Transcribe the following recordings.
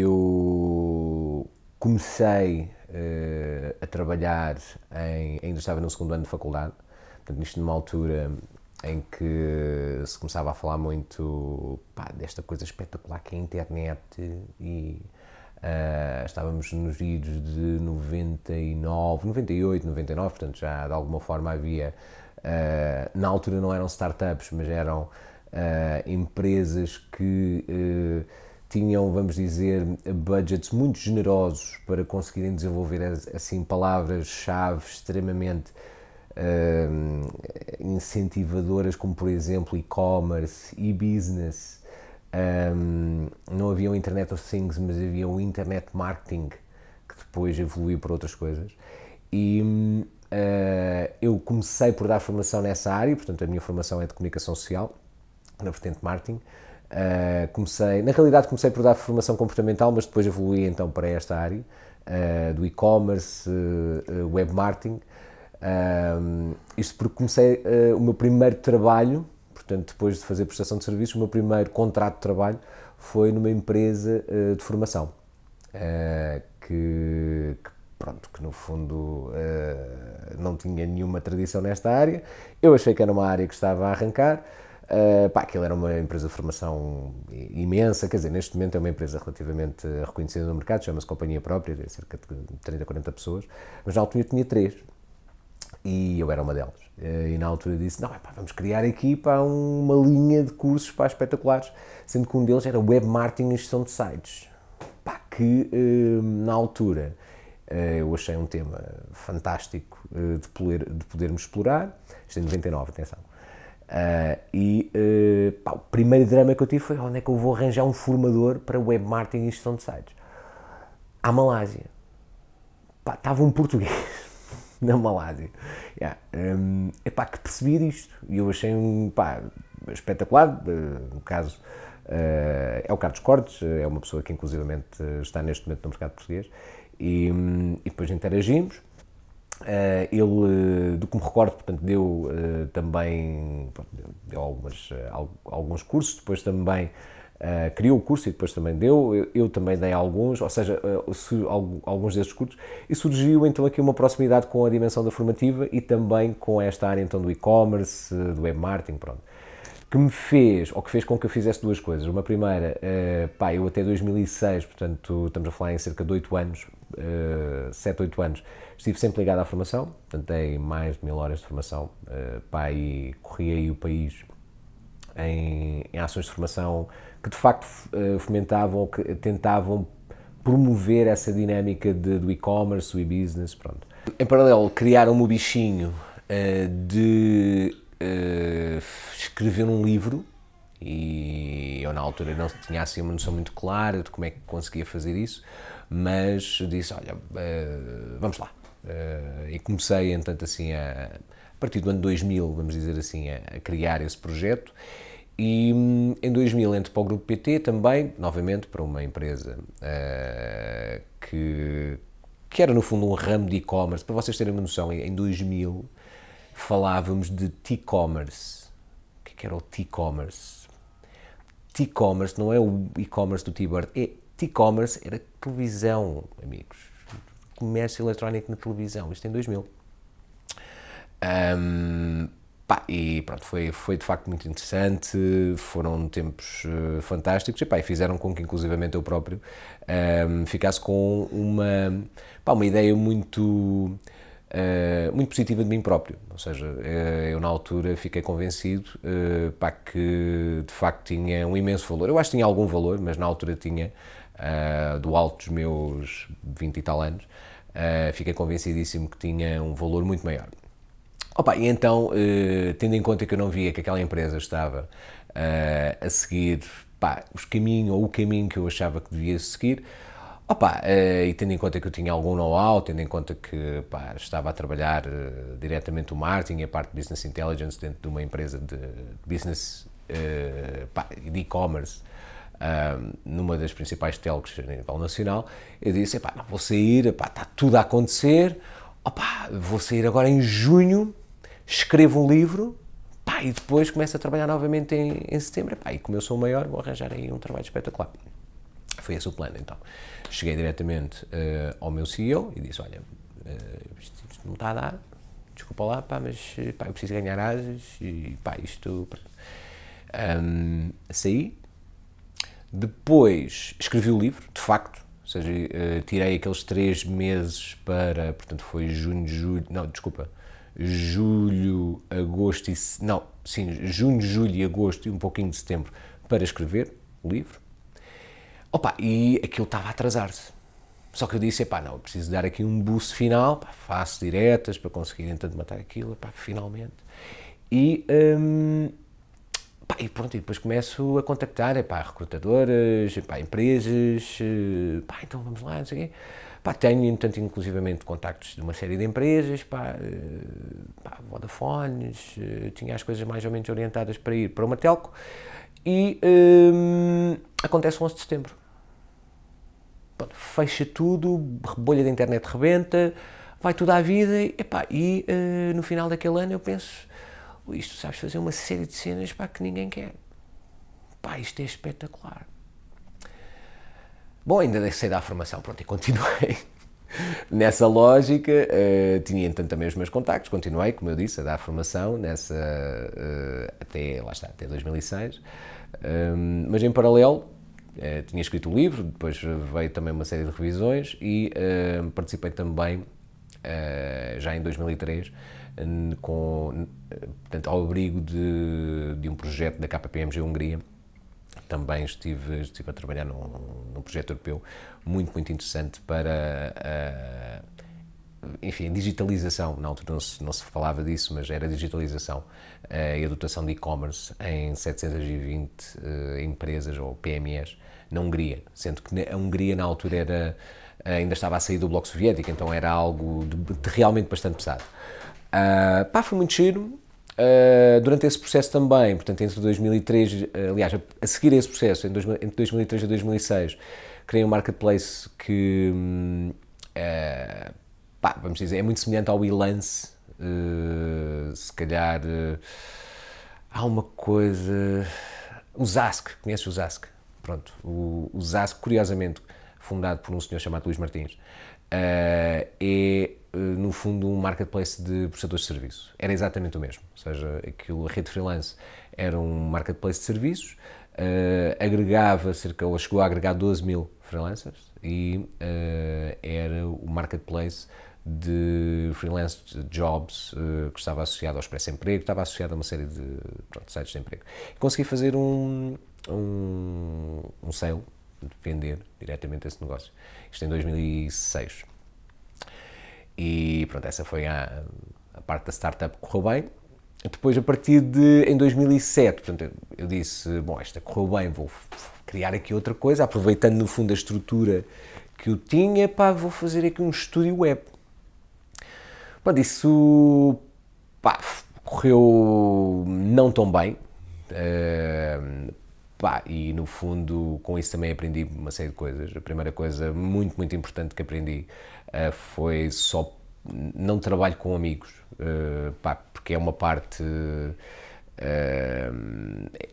eu comecei uh, a trabalhar em, ainda estava no segundo ano de faculdade, portanto, isto numa altura em que se começava a falar muito pá, desta coisa espetacular que é a internet e uh, estávamos nos idos de 99, 98, 99, portanto já de alguma forma havia, uh, na altura não eram startups, mas eram uh, empresas que tinham, vamos dizer, budgets muito generosos para conseguirem desenvolver assim palavras-chave extremamente uh, incentivadoras, como por exemplo e-commerce, e-business. Um, não havia o Internet of Things, mas havia o Internet Marketing, que depois evoluiu para outras coisas. E uh, eu comecei por dar formação nessa área, portanto, a minha formação é de comunicação social, na vertente marketing. Uh, comecei, na realidade comecei por dar formação comportamental, mas depois evoluí então para esta área uh, do e-commerce, uh, web marketing. isto porque comecei o meu primeiro trabalho, portanto depois de fazer prestação de serviços, o meu primeiro contrato de trabalho foi numa empresa de formação que, que pronto, que no fundo não tinha nenhuma tradição nesta área. Eu achei que era uma área que estava a arrancar. Eh, pá, aquilo era uma empresa de formação imensa, quer dizer, neste momento é uma empresa relativamente reconhecida no mercado, chama-se companhia própria, tem cerca de 30, 40 pessoas, mas na altura eu tinha três e eu era uma delas. Eh, e na altura disse: não, pá, vamos criar aqui para uma linha de cursos pá, espetaculares, sendo que um deles era web marketing e gestão de sites, pá, que eh, na altura eu achei um tema fantástico de, poder, de podermos explorar. Isto em 99, atenção Uh, e uh, pá, o primeiro drama que eu tive foi onde é que eu vou arranjar um formador para web marketing e gestão de sites? À Malásia. Pá, estava um português na Malásia. Yeah. Um, ehm, que percebi disto. E eu achei um, pá, espetacular. no caso, eh, é o Carlos Cortes, é uma pessoa que inclusivamente está neste momento no mercado português. E, um, e depois interagimos Uh, ele, eh, do que me recordo, portanto, deu uh, também deu algumas, uh, alguns cursos, depois também criou o curso e depois também deu, eu, eu também dei alguns, ou seja, alguns desses cursos, e surgiu então aqui uma proximidade com a dimensão da formativa e também com esta área então do e-commerce, do e marketing pronto, que me fez, ou que fez com que eu fizesse duas coisas. Uma primeira, pá, eu até 2006, portanto, estamos a falar em cerca de 8 anos, 7, eh, 8 anos, estive sempre ligado à formação, tentei mais de mil horas de formação, eh, pai, corri aí o país em, em, ações de formação que de facto eh, fomentavam, que tentavam promover essa dinâmica de, do e-commerce, do e-business, pronto. Em paralelo, criaram-me o bichinho de escrever um livro e eu na altura não tinha assim uma noção muito clara de como é que conseguia fazer isso, mas disse: Olha, eh, vamos lá. Eh, e comecei, entanto, assim, a, a partir do ano 2000, vamos dizer assim, a, a criar esse projeto. E em 2000 entro para o Grupo PT também, novamente para uma empresa uh, que, que era no fundo um ramo de e-commerce. Para vocês terem uma noção, em 2000 falávamos de T-commerce. O que, é que era o T-commerce? T-commerce não é o e-commerce do T-Bird, é T-commerce era televisão, amigos. Comércio eletrónico na televisão, isto em 2000. Um, pá, e pronto, foi, foi de facto muito interessante, foram tempos uh, fantásticos e, pá, fizeram com que, inclusivamente, eu próprio um, ficasse com uma, pá, uma ideia muito. Uh, muito positiva de mim próprio. Ou seja, uh, eu na altura fiquei convencido uh, pá, que de facto tinha um imenso valor. Eu acho que tinha algum valor, mas na altura tinha uh, do alto dos meus 20 e tal anos, uh, fiquei convencidíssimo que tinha um valor muito maior. Opa, e então, uh, tendo em conta que eu não via que aquela empresa estava a seguir pá, os caminhos ou o caminho que eu achava que devia seguir, Opa, e tendo em conta que eu tinha algum know-how, tendo em conta que pá, estava a trabalhar uh, diretamente o marketing e a parte de business intelligence dentro de uma empresa de business uh, pá, de e-commerce, numa das principais telcos a nível nacional, eu disse, epá, não vou sair, epá, está tudo a acontecer, opá, vou sair agora em junho, escrevo um livro, pá, e depois começo a trabalhar novamente em, em setembro, epá, e como eu sou maior, vou arranjar aí um trabalho espetacular. Foi esse o plano, então. Cheguei diretamente uh, ao meu CEO e disse, olha, uh, isto, isto não está a dar, desculpa lá, pá, mas eh, pá, eu preciso ganhar asas e pá, isto. Um, saí, depois escrevi o livro, de facto, ou seja, eh, tirei aqueles três meses para, portanto, foi junho, julho, não, desculpa, julho, agosto e, não, sim, junho, julho e agosto e um pouquinho de setembro para escrever o livro. Opa, e aquilo estava a atrasar-se. Só que eu disse, pá, não, preciso dar aqui um boost final, pá, faço diretas para conseguir entanto matar aquilo, pá, finalmente. E, hum, Pá, e pronto, e depois começo a contactar, epá, recrutadoras, epá, empresas, eh, pá, então vamos lá, não sei o quê. Pá, tenho, entanto, inclusivamente contactos de uma série de empresas, pá, eh, pá, Vodafones, eh, tinha as coisas mais ou menos orientadas para ir para uma telco, e hum, acontece 11 de setembro. Pronto, fecha tudo, bolha da internet rebenta, vai tudo à vida, epá, e uh, no final daquele ano eu penso isto sabes fazer uma série de cenas para que ninguém quer. Pá, isto é espetacular. Bom, ainda sei da formação, pronto, e continuei. nessa lógica, uh, tinha então também os meus contactos, continuei, como eu disse, a dar formação nessa, uh, até, lá está, até 2006. Um, ehm, mas em paralelo, uh, tinha escrito o livro, depois veio também uma série de revisões e ehm, participei também, já em 2003, com, portanto, ao abrigo de, de um projeto da KPMG Hungria, também estive, estive a trabalhar num, num, projeto europeu muito, muito interessante para, uh, enfim, digitalização. Na altura não se, não se falava disso, mas era digitalização uh, e a dotação de e-commerce em 720 uh, eh, empresas ou PMEs na Hungria, sendo que a Hungria na altura era, ainda estava a sair do Bloco Soviético, então era algo de, de realmente bastante pesado. Uh, pá, foi muito giro. Uh, durante esse processo também, portanto, entre 2003, ah, aliás, a, seguir a esse processo, entre 2003 e 2006, criei um marketplace que, uh, pá, vamos dizer, é muito semelhante ao Elance, uh, se calhar há uma coisa. O Zask, conheces o Zask? Pronto, o, o Zask, curiosamente, fundado por um senhor chamado Luís Martins, é eh, no fundo, um marketplace de prestadores de serviço. Era exatamente o mesmo. Ou seja, aquilo, a rede freelance era um marketplace de serviços, uh, agregava cerca, ou chegou a agregar 12 mil freelancers e uh, era o marketplace de freelance jobs uh, que estava associado ao Expresso Emprego, estava associado a uma série de pronto, sites de emprego. Consegui fazer um, um, um sale, vender diretamente esse negócio. Isto em 2006. E pronto, essa foi a, a parte da startup que correu bem. Depois, a partir de em 2007, portanto, eu disse: Bom, esta correu bem, vou criar aqui outra coisa, aproveitando no fundo a estrutura que eu tinha, pá, vou fazer aqui um estúdio web. Pronto, isso pá, correu não tão bem. Uh, pá, e no fundo, com isso também aprendi uma série de coisas. A primeira coisa muito, muito importante que aprendi eh, foi só. Não trabalho com amigos, eh, pá, porque é uma parte. Eh,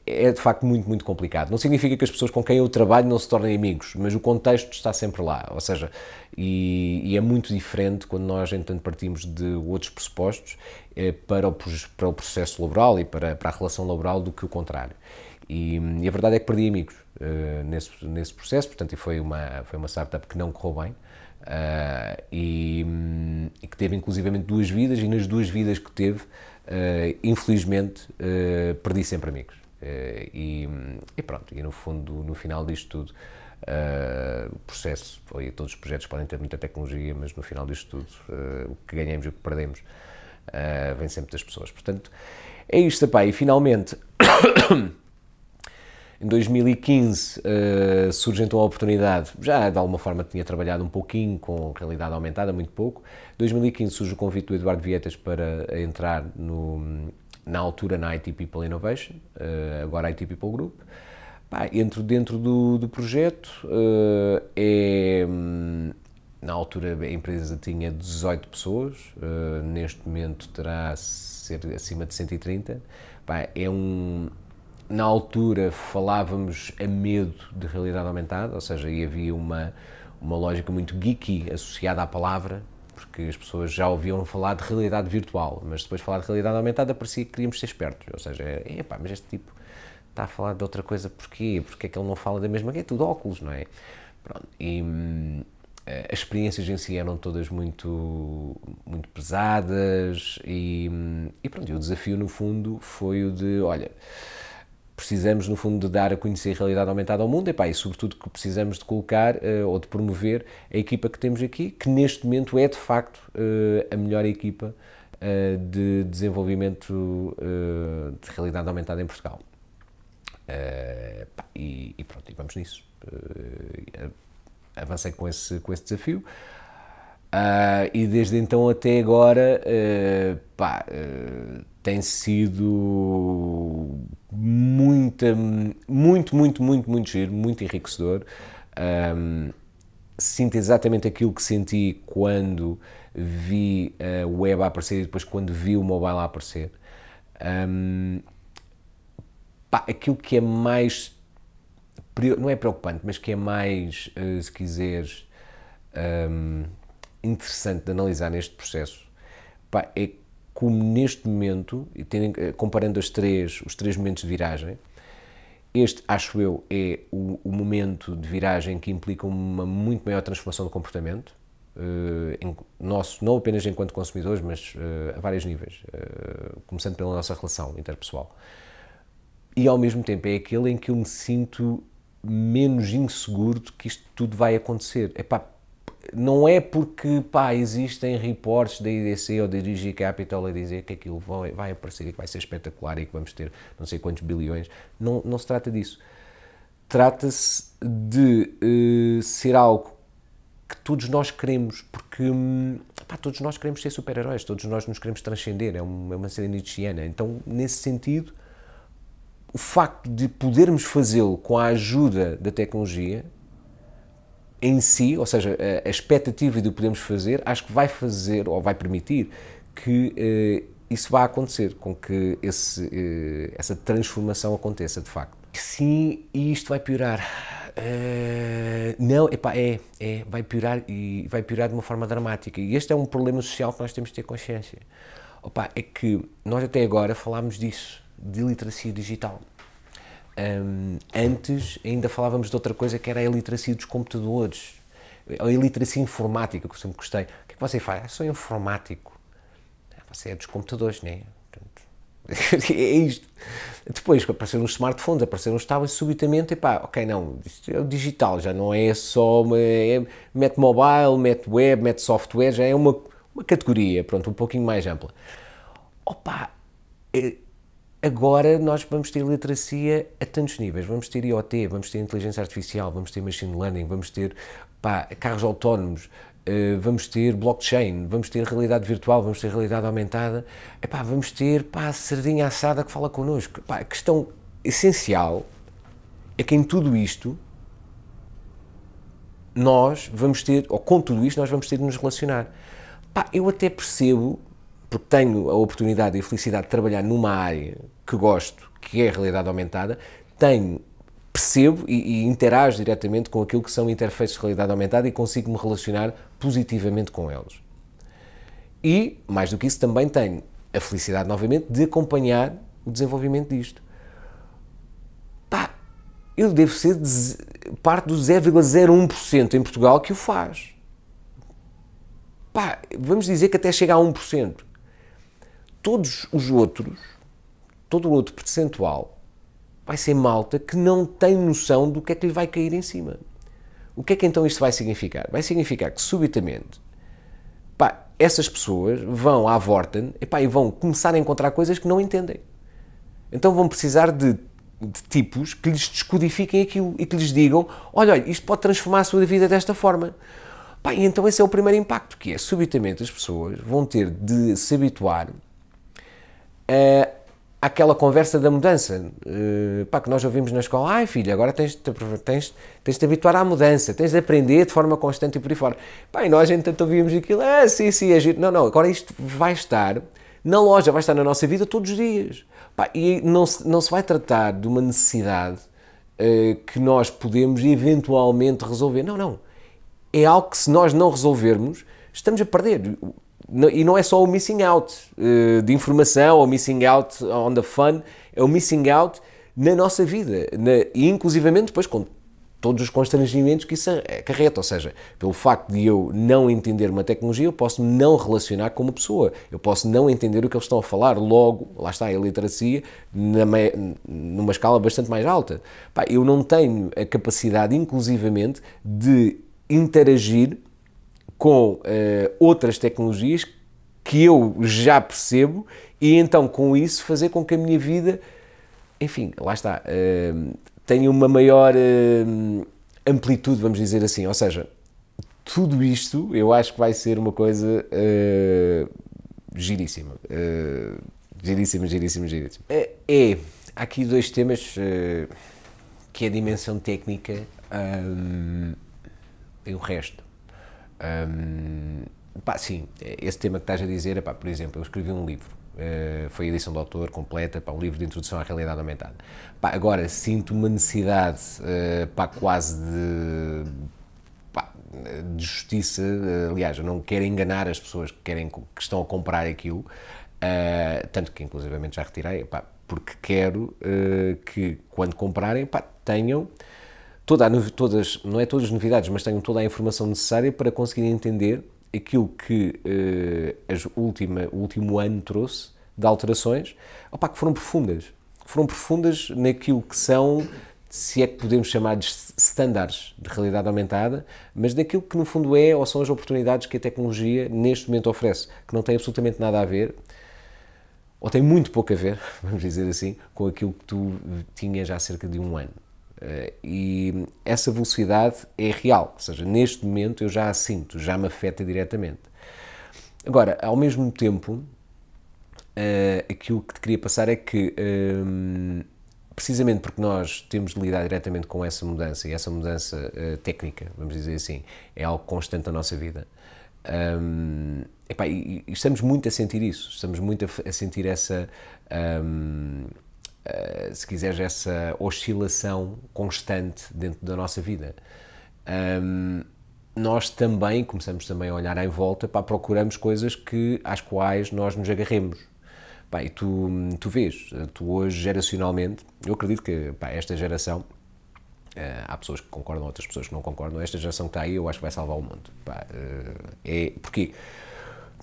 é de facto muito, muito complicado. Não significa que as pessoas com quem eu trabalho não se tornem amigos, mas o contexto está sempre lá. Ou seja, e, e é muito diferente quando nós, então partimos de outros pressupostos para, o, para o processo laboral e para, para a relação laboral do que o contrário. E, e a verdade é que perdi amigos nesse, nesse processo, portanto, foi uma, foi uma startup que não correu bem. Uh, e, e, que teve inclusivamente duas vidas, e nas duas vidas que teve, uh, infelizmente, uh, perdi sempre amigos. E, e, pronto, e no fundo, no final disto tudo, o processo, todos os projetos podem ter muita tecnologia, mas no final disto tudo, o que ganhamos e o que perdemos vem sempre das pessoas. Portanto, é isto, pá, e finalmente. Em 2015 uh, surge então a oportunidade, já de alguma forma tinha trabalhado um pouquinho com realidade aumentada, muito pouco. Em 2015 surge o convite do Eduardo Vietas para entrar no, na altura na IT People Innovation, uh, agora IT People Group. Pá, entro dentro do, do projeto, uh, é, hum, na altura a empresa tinha 18 pessoas, eh, neste momento terá ser acima de 130. Pá, é um na altura falávamos a medo de realidade aumentada, ou seja, aí havia uma, uma lógica muito geeky associada à palavra, porque as pessoas já ouviam falar de realidade virtual, mas depois falar de realidade aumentada parecia que queríamos ser espertos, ou seja, é pá, mas este tipo está a falar de outra coisa, porquê? Porque é que ele não fala da mesma coisa? É tudo óculos, não é? Pronto, e eh, as experiências em si eram todas muito, muito pesadas e, e pronto, e o desafio no fundo foi o de, olha, precisamos, no fundo, de dar a conhecer a realidade aumentada ao mundo, epá, e sobretudo que precisamos de colocar uh, ou de promover a equipa que temos aqui, que neste momento é de facto uh, a melhor equipa uh, de desenvolvimento de realidade aumentada em Portugal. Pá, e, e, pronto, e vamos nisso. avancei com esse, com esse desafio. Ah, e desde então até agora, pá, tem sido muita, muito, muito, muito, muito giro, muito enriquecedor. Um, sinto exatamente aquilo que senti quando vi a web aparecer e depois quando vi o mobile aparecer. Um, pá, aquilo que é mais, não é preocupante, mas que é mais, eh, se quiseres, um, interessante de analisar neste processo, pá, é como neste momento, eh, comparando as três, os três momentos de viragem, este, acho eu, é o, o momento de viragem que implica uma muito maior transformação do comportamento, uh, em, nosso, não apenas enquanto consumidores, mas uh, a vários níveis, uh, começando pela nossa relação interpessoal. E ao mesmo tempo é aquele em que eu me sinto menos inseguro de que isto tudo vai acontecer. pá, não é porque pá, existem reportes da IDC ou da DG Capital a dizer que aquilo vai, vai aparecer e que vai ser espetacular e que vamos ter não sei quantos bilhões. Não, não se trata disso. Trata-se de uh, ser algo que todos nós queremos, porque hum, pá, todos nós queremos ser super-heróis, todos nós nos queremos transcender, é uma, é uma série nietzschiana. Então, nesse sentido, o facto de podermos fazê-lo com a ajuda da tecnologia em si, ou seja, a, a expectativa do podemos fazer, acho que vai fazer ou vai permitir que uh, isso vá acontecer, com que esse, uh, essa transformação aconteça de facto. Sim, e isto vai piorar. Uh, não, epá, é, é, vai piorar e vai piorar de uma forma dramática. E este é um problema social que nós temos de ter consciência. Opa, é que nós até agora falámos disso, de literacia digital. Um, antes ainda falávamos de outra coisa que era a iliteracia dos computadores, a iliteracia informática, que eu sempre gostei. O que é que você faz? Ah, sou informático. Ah, você é dos computadores, não né? é? é isto. Depois apareceram os smartphones, apareceram os tablets, subitamente, epá, ok, não, isto é o digital, já não é só, uma, é, é, mete mobile, mete web, mete software, já é uma, uma categoria, pronto, um pouquinho mais ampla. Opa, eh, agora nós vamos ter literacia a tantos níveis. Vamos ter IoT, vamos ter inteligência artificial, vamos ter machine learning, vamos ter pá, carros autónomos, eh, vamos ter blockchain, vamos ter realidade virtual, vamos ter realidade aumentada, epá, vamos ter pá, sardinha assada que fala connosco. Epá, a questão essencial é que em tudo isto nós vamos ter, ou com tudo isto nós vamos ter de nos relacionar. Pá, eu até percebo porque tenho a oportunidade e a felicidade de trabalhar numa área que gosto, que é a realidade aumentada, tenho percebo e, e interajo diretamente com aquilo que são interfaces de realidade aumentada e consigo me relacionar positivamente com eles. E, mais do que isso, também tenho a felicidade, novamente, de acompanhar o desenvolvimento disto. Pá, eu devo ser parte do 0,01% em Portugal que o faz. Pá, vamos dizer que até chega a 1% todos os outros, todo o outro percentual, vai ser malta que não tem noção do que é que lhe vai cair em cima. O que é que então isto vai significar? Vai significar que subitamente pá, essas pessoas vão à Vorten e vão começar a encontrar coisas que não entendem. Então vão precisar de, de tipos que lhes descodifiquem aquilo e que lhes digam: olha, olha, isto pode transformar a sua vida desta forma. Pá, e então esse é o primeiro impacto, que é subitamente as pessoas vão ter de se habituar uh, conversa da mudança, uh, pá, que nós ouvimos na escola, ai filho, agora tens de, tens, tens de te habituar à mudança, tens de aprender de forma constante e por aí fora. Pá, e nós entretanto ouvimos aquilo, ah, sim, sim, é giro. Não, não, agora isto vai estar na loja, vai estar na nossa vida todos os dias. Pá, e não se, não se vai tratar de uma necessidade uh, que nós podemos eventualmente resolver. Não, não. É algo que se nós não resolvermos, estamos a perder e não é só o missing out uh, de informação ou missing out on the fun, é o missing out na nossa vida, na, e inclusivamente depois com todos os constrangimentos que isso acarreta, ou seja, pelo facto de eu não entender uma tecnologia, eu posso não relacionar com uma pessoa, eu posso não entender o que eles estão a falar, logo, lá está a iliteracia, numa escala bastante mais alta. eu não tenho a capacidade, inclusivamente, de interagir com eh, outras tecnologias que eu já percebo e então com isso fazer com que a minha vida, enfim, lá está, eh, tenha uma maior eh, amplitude, vamos dizer assim. Ou seja, tudo isto eu acho que vai ser uma coisa uh, giríssima. Uh, giríssima, giríssima, giríssima. É, é, há aqui dois temas uh, que é a dimensão técnica um, e o resto. Um, pá, sim, esse tema que estás a dizer, pá, por exemplo, eu escrevi um livro, uh, foi a edição do autor completa, pá, um livro de introdução à realidade aumentada. Pá, agora, sinto uma necessidade uh, pá, quase de, pá, de justiça, uh, aliás, eu não quero enganar as pessoas que, querem, que estão a comprar aquilo, uh, tanto que inclusivamente já retirei, pá, porque quero que quando comprarem pá, tenham toda a, todas, não é todas as novidades, mas tenho toda a informação necessária para conseguir entender aquilo que uh, última, o último ano trouxe de alterações, opa, que foram profundas. Foram profundas naquilo que são, se é que podemos chamar de standards de realidade aumentada, mas naquilo que no fundo é ou são as oportunidades que a tecnologia neste momento oferece, que não tem absolutamente nada a ver, ou tem muito pouco a ver, vamos dizer assim, com aquilo que tu eh, tinhas há cerca de um ano. Eh, e essa velocidade é real, ou seja, neste momento eu já a sinto, já me afeta diretamente. Agora, ao mesmo tempo, eh, aquilo que te queria passar é que, eh, precisamente porque nós temos de lidar diretamente com essa mudança, e essa mudança técnica, vamos dizer assim, é algo constante na nossa vida. Um, epá, e, e, estamos muito a sentir isso, estamos muito a, a sentir essa, um, eh, se quiseres, essa oscilação constante dentro da nossa vida. Um, nós também começamos também a olhar em volta, para procuramos coisas que, às quais nós nos agarremos. Pá, e tu, tu vês, eh, tu hoje geracionalmente, eu acredito que pá, esta geração, Uh, há pessoas que concordam, outras pessoas que não concordam. Esta geração que está aí, eu acho que vai salvar o mundo. Pá, uh, é, porque,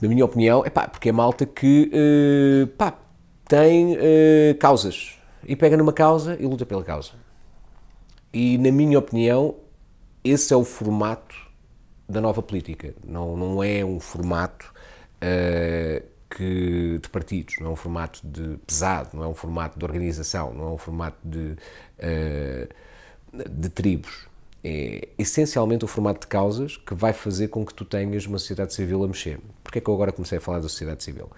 na minha opinião, é pá, porque é malta que uh, pá, tem causas e pega numa causa e luta pela causa. E, na minha opinião, esse é o formato da nova política. Não, não é um formato uh, que, de partidos, não é um formato de pesado, não é um formato de organização, não é um formato de, uh, de tribos. É essencialmente o formato de causas que vai fazer com que tu tenhas uma sociedade civil a mexer. Porquê é que eu agora comecei a falar da sociedade civil?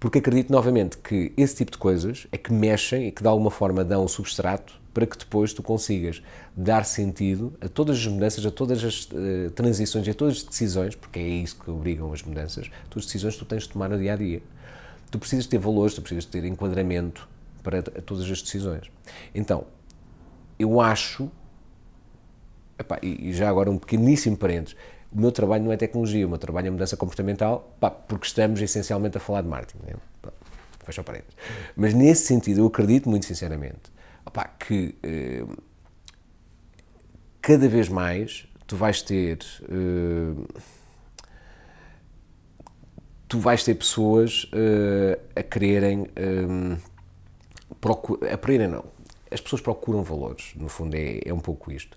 porque acredito novamente que esse tipo de coisas é que mexem e que de alguma forma dão um substrato para que depois tu consigas dar sentido a todas as mudanças, a todas as uh, transições, a todas as decisões, porque é isso que obrigam as mudanças, todas as decisões que tu tens de tomar no dia a dia. Tu precisas ter valores, tu precisas ter enquadramento para todas as decisões. Então, eu acho, epá, e já agora um pequeníssimo parênteses, o meu trabalho não é tecnologia, o meu trabalho é mudança comportamental, pá, porque estamos essencialmente a falar de marketing. Né? Pá, fecha parênteses. Mas nesse sentido, eu acredito muito sinceramente que eh, cada vez mais tu vais ter. Eh, tu vais ter pessoas eh, a quererem. Eh, a quererem, não. As pessoas procuram valores, no fundo, é, é um pouco isto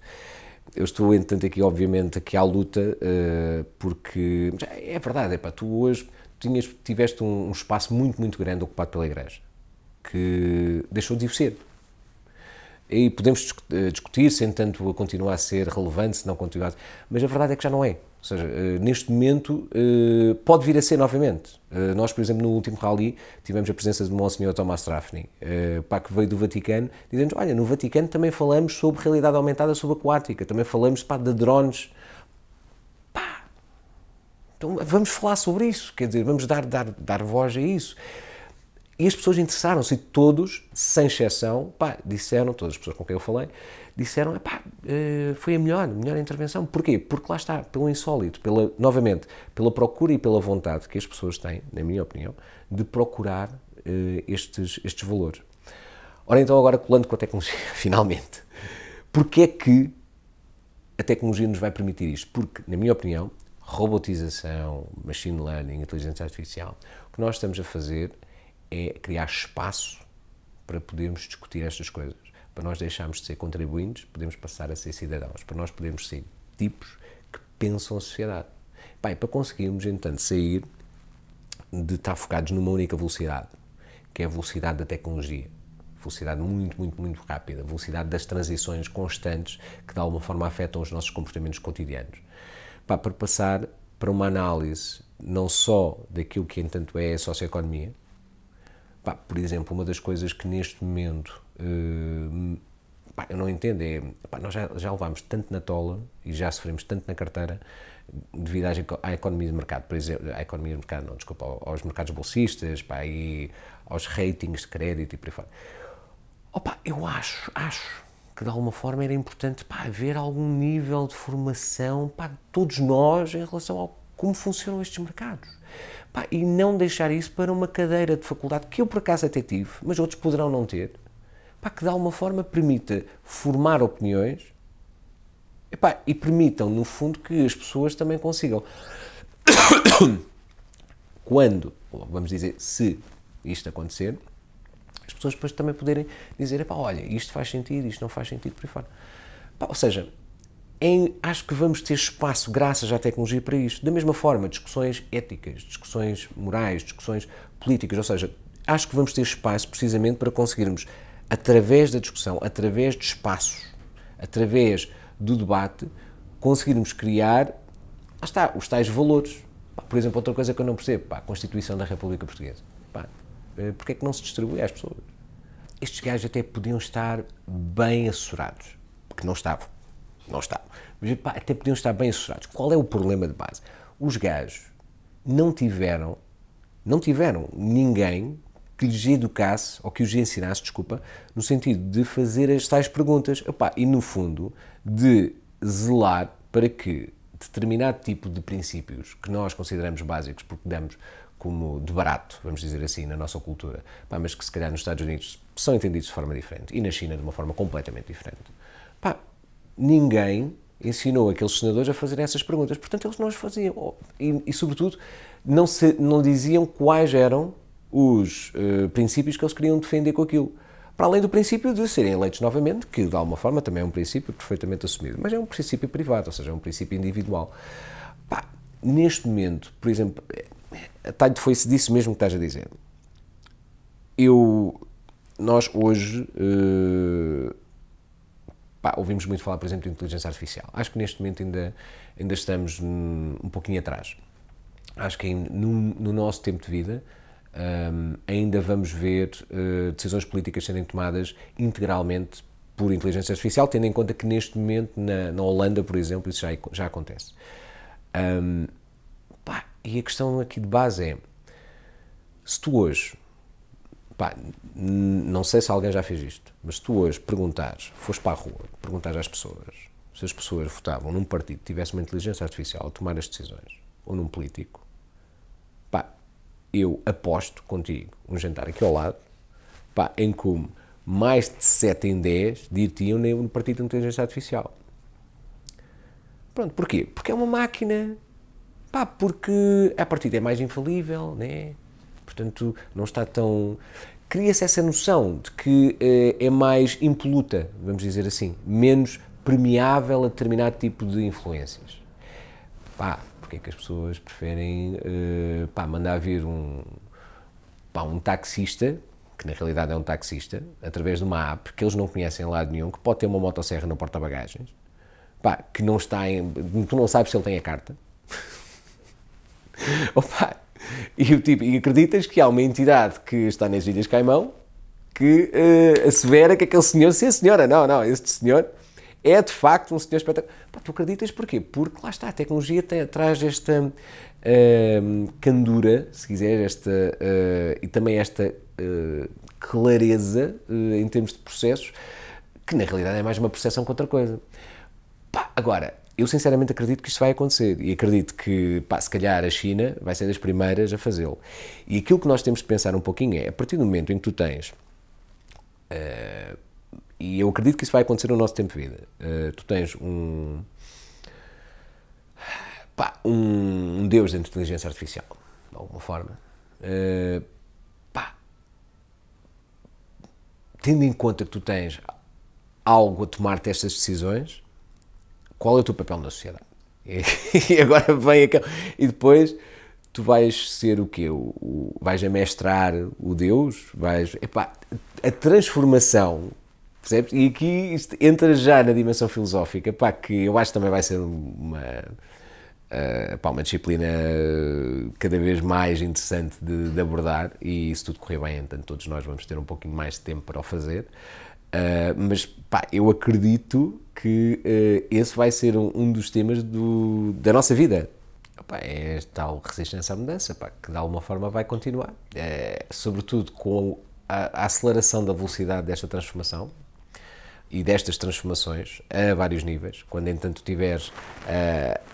eu estou, entretanto, aqui, obviamente, aqui à luta, eh, porque é verdade, É pá, tu hoje tinhas, tiveste um, um espaço muito, muito grande ocupado pela Igreja, que deixou de ser e podemos eh, discutir se entanto continua a ser relevante, se não continua, mas a verdade é que já não é. Ou seja, eh, neste momento eh, pode vir a ser novamente. Nós, por exemplo, no último rally tivemos a presença de Monsenhor Tomás Trafni, que veio do Vaticano, dizendo olha, no Vaticano também falamos sobre realidade aumentada subaquática, também falamos pá, de drones. Pá, então vamos falar sobre isso, quer dizer, vamos dar, dar, dar voz a isso. E as pessoas interessaram-se e todos, sem exceção, pá, disseram, todas as pessoas com quem eu falei, disseram, pá, eh, foi a melhor, a melhor intervenção. Porquê? Porque lá está, pelo insólito, pela, novamente, pela procura e pela vontade que as pessoas têm, na minha opinião, de procurar eh, estes, estes valores. Ora então, agora colando com a tecnologia, finalmente. Porquê é que a tecnologia nos vai permitir isto? Porque, na minha opinião, robotização, machine learning, inteligência artificial, o que nós estamos a fazer é criar espaço para podermos discutir estas coisas, para nós deixarmos de ser contribuintes, podemos passar a ser cidadãos, para nós podermos ser tipos que pensam a sociedade. Bem, para conseguirmos, entanto, sair de estar focados numa única velocidade, que é a velocidade da tecnologia, velocidade muito, muito, muito rápida, velocidade das transições constantes que de alguma forma afetam os nossos comportamentos cotidianos. para passar para uma análise não só daquilo que entanto é a socioeconomia, Pá, por exemplo, uma das coisas que neste momento uh, pá, eu não entendo é. Pá, nós já, já levámos tanto na tola e já sofremos tanto na carteira devido à, economia de mercado, por exemplo, à economia de mercado, não, desculpa, aos mercados bolsistas, pá, e aos ratings de crédito e por aí fora. Opa, eu acho, acho que de alguma forma era importante pá, haver algum nível de formação para todos nós em relação a como funcionam estes mercados. Pá, e não deixar isso para uma cadeira de faculdade, que eu por acaso até tive, mas outros poderão não ter, pá, que de alguma forma permita formar opiniões e permitam, no fundo, que as pessoas também consigam. Quando, vamos dizer, se isto acontecer, as pessoas depois também poderem dizer, olha, isto faz sentido, isto não faz sentido, por aí fora. Pá, ou seja, em, acho que vamos ter espaço, graças à tecnologia, para isto. Da mesma forma, discussões éticas, discussões morais, discussões políticas, ou seja, acho que vamos ter espaço precisamente para conseguirmos, através da discussão, através de espaços, através do debate, conseguirmos criar, ah está, os tais valores. Por exemplo, outra coisa que eu não percebo, pá, a Constituição da República Portuguesa. Pá, eh, porque é que não se distribui às pessoas? Estes gajos até podiam estar bem assessorados, porque não estavam não estavam. Mas pá, até podiam estar bem assustados Qual é o problema de base? Os gajos não tiveram, não tiveram ninguém que lhes educasse ou que os ensinasse, desculpa, no sentido de fazer as tais perguntas. e no fundo, de zelar para que determinado tipo de princípios que nós consideramos básicos porque damos como de barato, vamos dizer assim, na nossa cultura, pá, mas que se calhar nos Estados Unidos são entendidos de forma diferente e na China de uma forma completamente diferente. Pá, ninguém ensinou aqueles senadores a fazer essas perguntas. Portanto, eles não as faziam. Oh, e, e sobretudo, não, se, não diziam quais eram os uh, princípios que eles queriam defender com aquilo. Para além do princípio de serem eleitos novamente, que de alguma forma também é um princípio perfeitamente assumido, mas é um princípio privado, ou seja, é um princípio individual. Pá, neste momento, por exemplo, eh, a talho de se disso mesmo que estás a dizer. Eu, nós hoje, uh, Pá, ouvimos muito falar, por exemplo, de inteligência artificial. Acho que neste momento ainda, ainda estamos um pouquinho atrás. Acho que no, no nosso tempo de vida um, ainda vamos ver uh, decisões políticas serem tomadas integralmente por inteligência artificial, tendo em conta que neste momento, na, na Holanda, por exemplo, isso já, já acontece. Um, pá, e a questão aqui de base é: se tu hoje Pá, não sei se alguém já fez isto, mas tu hoje perguntares, fores para a rua, perguntares às pessoas se as pessoas votavam num partido que tivesse uma inteligência artificial a tomar as decisões ou num político, pá, eu aposto contigo um jantar aqui ao lado, pá, em como mais de 7 em 10 diriam no partido de inteligência artificial. Pronto, porquê? Porque é uma máquina, pá, porque a partida é mais infalível, né? Portanto, não está tão. Cria-se essa noção de que eh, é mais impoluta, vamos dizer assim, menos permeável a determinado tipo de influências. Pá, porque é que as pessoas preferem uh, pá, mandar vir um, pá, um taxista, que na realidade é um taxista, através de uma app que eles não conhecem lado nenhum, que pode ter uma motosserra no porta-bagagens, pá, que não está em. tu não sabes se ele tem a carta. Opa, e, o tipo, e acreditas que há uma entidade que está nas Ilhas Caimão que uh, assevera que aquele senhor, sim senhora, não, não, este senhor é de facto um senhor espetacular. tu acreditas porquê? Porque lá está, a tecnologia tem atrás esta uh, candura, se quiseres, esta, uh, e também esta uh, clareza em termos de processos, que na realidade é mais uma percepção que outra coisa. Pá, agora, eu sinceramente acredito que isto vai acontecer e acredito que, pá, se calhar a China vai ser das primeiras a fazê-lo. E aquilo que nós temos de pensar um pouquinho é, a partir do momento em que tu tens, uh, e eu acredito que isso vai acontecer no nosso tempo de vida, uh, tu tens um, pá, um, um, deus da de inteligência artificial, de alguma forma, uh, pá, tendo em conta que tu tens algo a tomar-te estas decisões, qual é o teu papel na sociedade? E, agora vem aquela. E depois tu vais ser o quê? O, o, vais amestrar o Deus? Vais. Epá, a transformação. Percebes? E aqui isto entra já na dimensão filosófica, pá, que eu acho que também vai ser uma, uh, pá, uma disciplina cada vez mais interessante de, de abordar e se tudo correr bem, então todos nós vamos ter um pouquinho mais de tempo para o fazer. Ah, mas pá, eu acredito que uh, esse vai ser um, um dos temas do, da nossa vida. Opa, é tal resistência à mudança, pá, que de alguma forma vai continuar. É, sobretudo com a, a, aceleração da velocidade desta transformação e destas transformações a vários níveis. Quando, entanto, tiveres uh,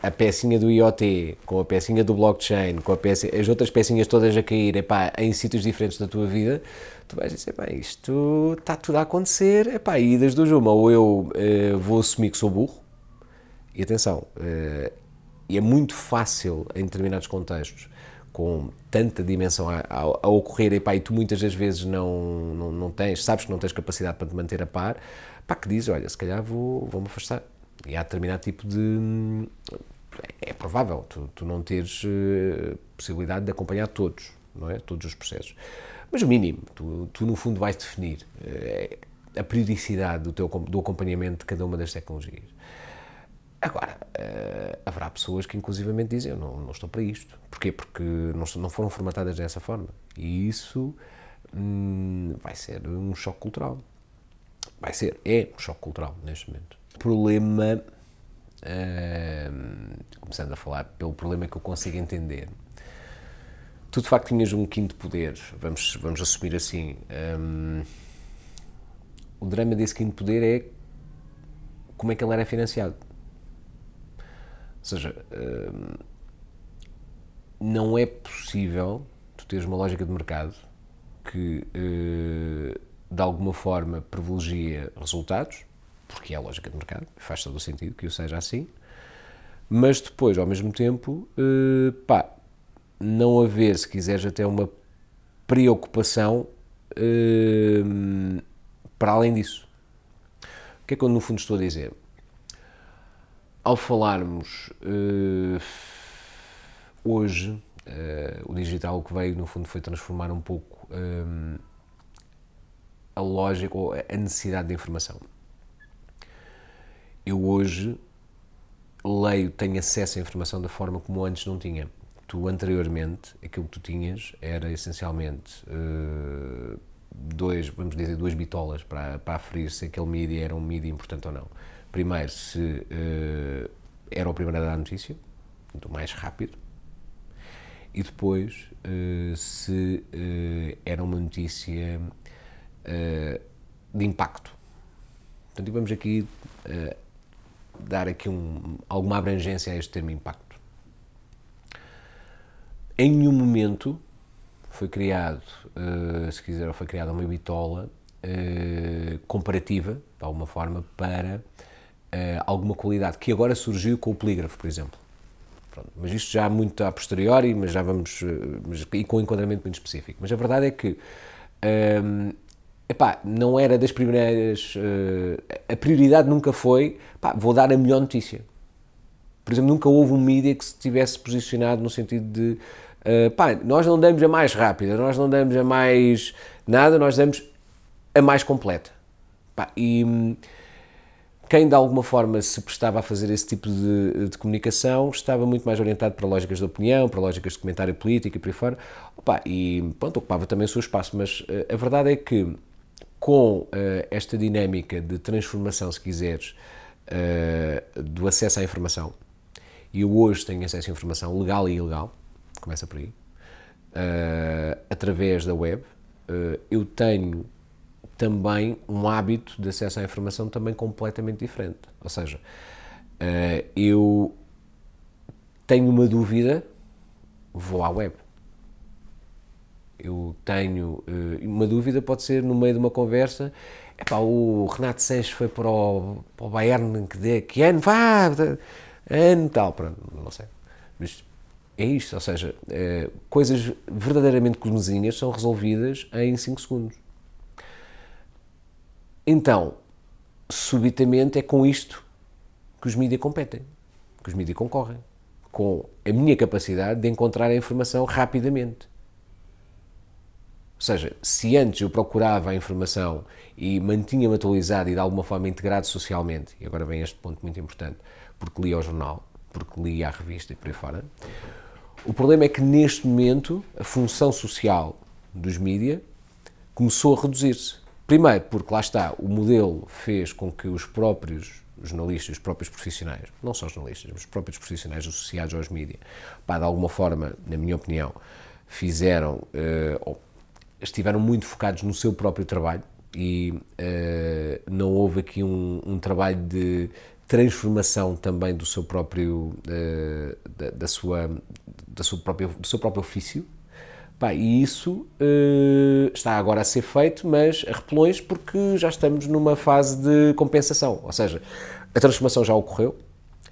ah, a pecinha do IoT com a pecinha do blockchain, com pecinha, as outras pecinhas todas a cair epá, em sítios diferentes da tua vida, tu vais dizer, bem, isto está tudo a acontecer, epá, e das duas uma, ou eu uh, vou assumir que sou burro, e atenção, uh, e é muito fácil em determinados contextos, com tanta dimensão a, a, a ocorrer, epá, e tu muitas das vezes não, não, não, tens, sabes que não tens capacidade para te manter a par, pá, que dizes, olha, se calhar vou, vou me afastar. E há determinado tipo de. É provável tu, tu não teres uh, possibilidade de acompanhar todos, não é? Todos os processos. Mas o mínimo, tu, tu no fundo vais definir eh, a periodicidade do, teu, do acompanhamento de cada uma das tecnologias. Agora, eh, haverá pessoas que inclusivamente dizem, eu não, não estou para isto. Porquê? Porque não, não foram formatadas dessa forma. E isso hum, vai ser um choque cultural. Vai ser, é um choque cultural neste momento. O problema, hum, começando a falar pelo problema que eu consigo entender, tu de facto tinhas um quinto poder, vamos, vamos assumir assim. Um, o drama desse quinto poder é como é que ele era financiado. Ou seja, um, não é possível tu teres uma lógica de mercado que eh, de alguma forma privilegia resultados, porque é a lógica de mercado, faz todo o sentido que o seja assim, mas depois, ao mesmo tempo, eh, pá, não haver, se quiseres, até uma preocupação hum, para além disso. O que é que eu no fundo estou a dizer? Ao falarmos hum, hoje, hum, o digital que veio no fundo foi transformar um pouco a lógica ou a necessidade de informação. Eu hoje leio, tenho acesso à informação da forma como antes não tinha. Tu anteriormente, aquilo que tu tinhas era essencialmente uh, dois, vamos dizer, duas bitolas para, para aferir se aquele mídia era um mídia importante ou não. Primeiro, se uh, era o primeiro a dar a notícia, do mais rápido, e depois uh, se uh, era uma notícia de impacto. Portanto, vamos aqui dar aqui um, alguma abrangência a este termo impacto em nenhum momento foi criado, uh, se quiser, foi criada uma bitola uh, comparativa, de alguma forma, para uh, alguma qualidade que agora surgiu com o polígrafo, por exemplo. Pronto, mas isto já muito a posteriori, mas já vamos. Mas, e com um enquadramento muito específico. Mas a verdade é que. Um, epá, não era das primeiras. a prioridade nunca foi. Pá, vou dar a melhor notícia. Por exemplo, nunca houve um mídia que se tivesse posicionado no sentido de eh, pá, nós não damos a mais rápida, nós não damos a mais nada, nós damos a mais completa. Pá, e hum, quem de alguma forma se prestava a fazer esse tipo de, de, comunicação estava muito mais orientado para lógicas de opinião, para lógicas de comentário político e por aí fora. e pronto, ocupava também o seu espaço, mas uh, a verdade é que com uh, esta dinâmica de transformação, se quiseres, uh, do acesso à informação, e eu hoje tenho acesso à informação legal e ilegal, começa por aí, uh, através da web. Uh, eu tenho também um hábito de acesso à informação também completamente diferente. Ou seja, uh, eu tenho uma dúvida, vou à web. Eu tenho uma dúvida, pode ser no meio de uma conversa, Epá, o Renato Sanches foi para o, para o Bayern que, de, que ano vá, ano tal, pronto, não sei. Mas é isto, ou seja, é, coisas verdadeiramente cozinhas são resolvidas em 5 segundos. Então, subitamente é com isto que os mídias competem, que os mídias concorrem, com a minha capacidade de encontrar a informação rapidamente. Ou seja, se antes eu procurava a informação e mantinha-me atualizado e de alguma forma integrado socialmente, e agora vem este ponto muito importante, porque li ao jornal, porque li à revista e por aí fora, o problema é que neste momento a função social dos mídia começou a reduzir-se. Primeiro, porque lá está, o modelo fez com que os próprios jornalistas, os próprios profissionais, não só jornalistas, mas os próprios profissionais associados aos mídia, de alguma forma, na minha opinião, fizeram uh, ou estiveram muito focados no seu próprio trabalho e uh, não houve aqui um, um, trabalho de transformação também do seu próprio uh, da, da sua da sua própria, do seu próprio ofício. Pá, e isso uh, está agora a ser feito, mas a repelões, porque já estamos numa fase de compensação. Ou seja, a transformação já ocorreu.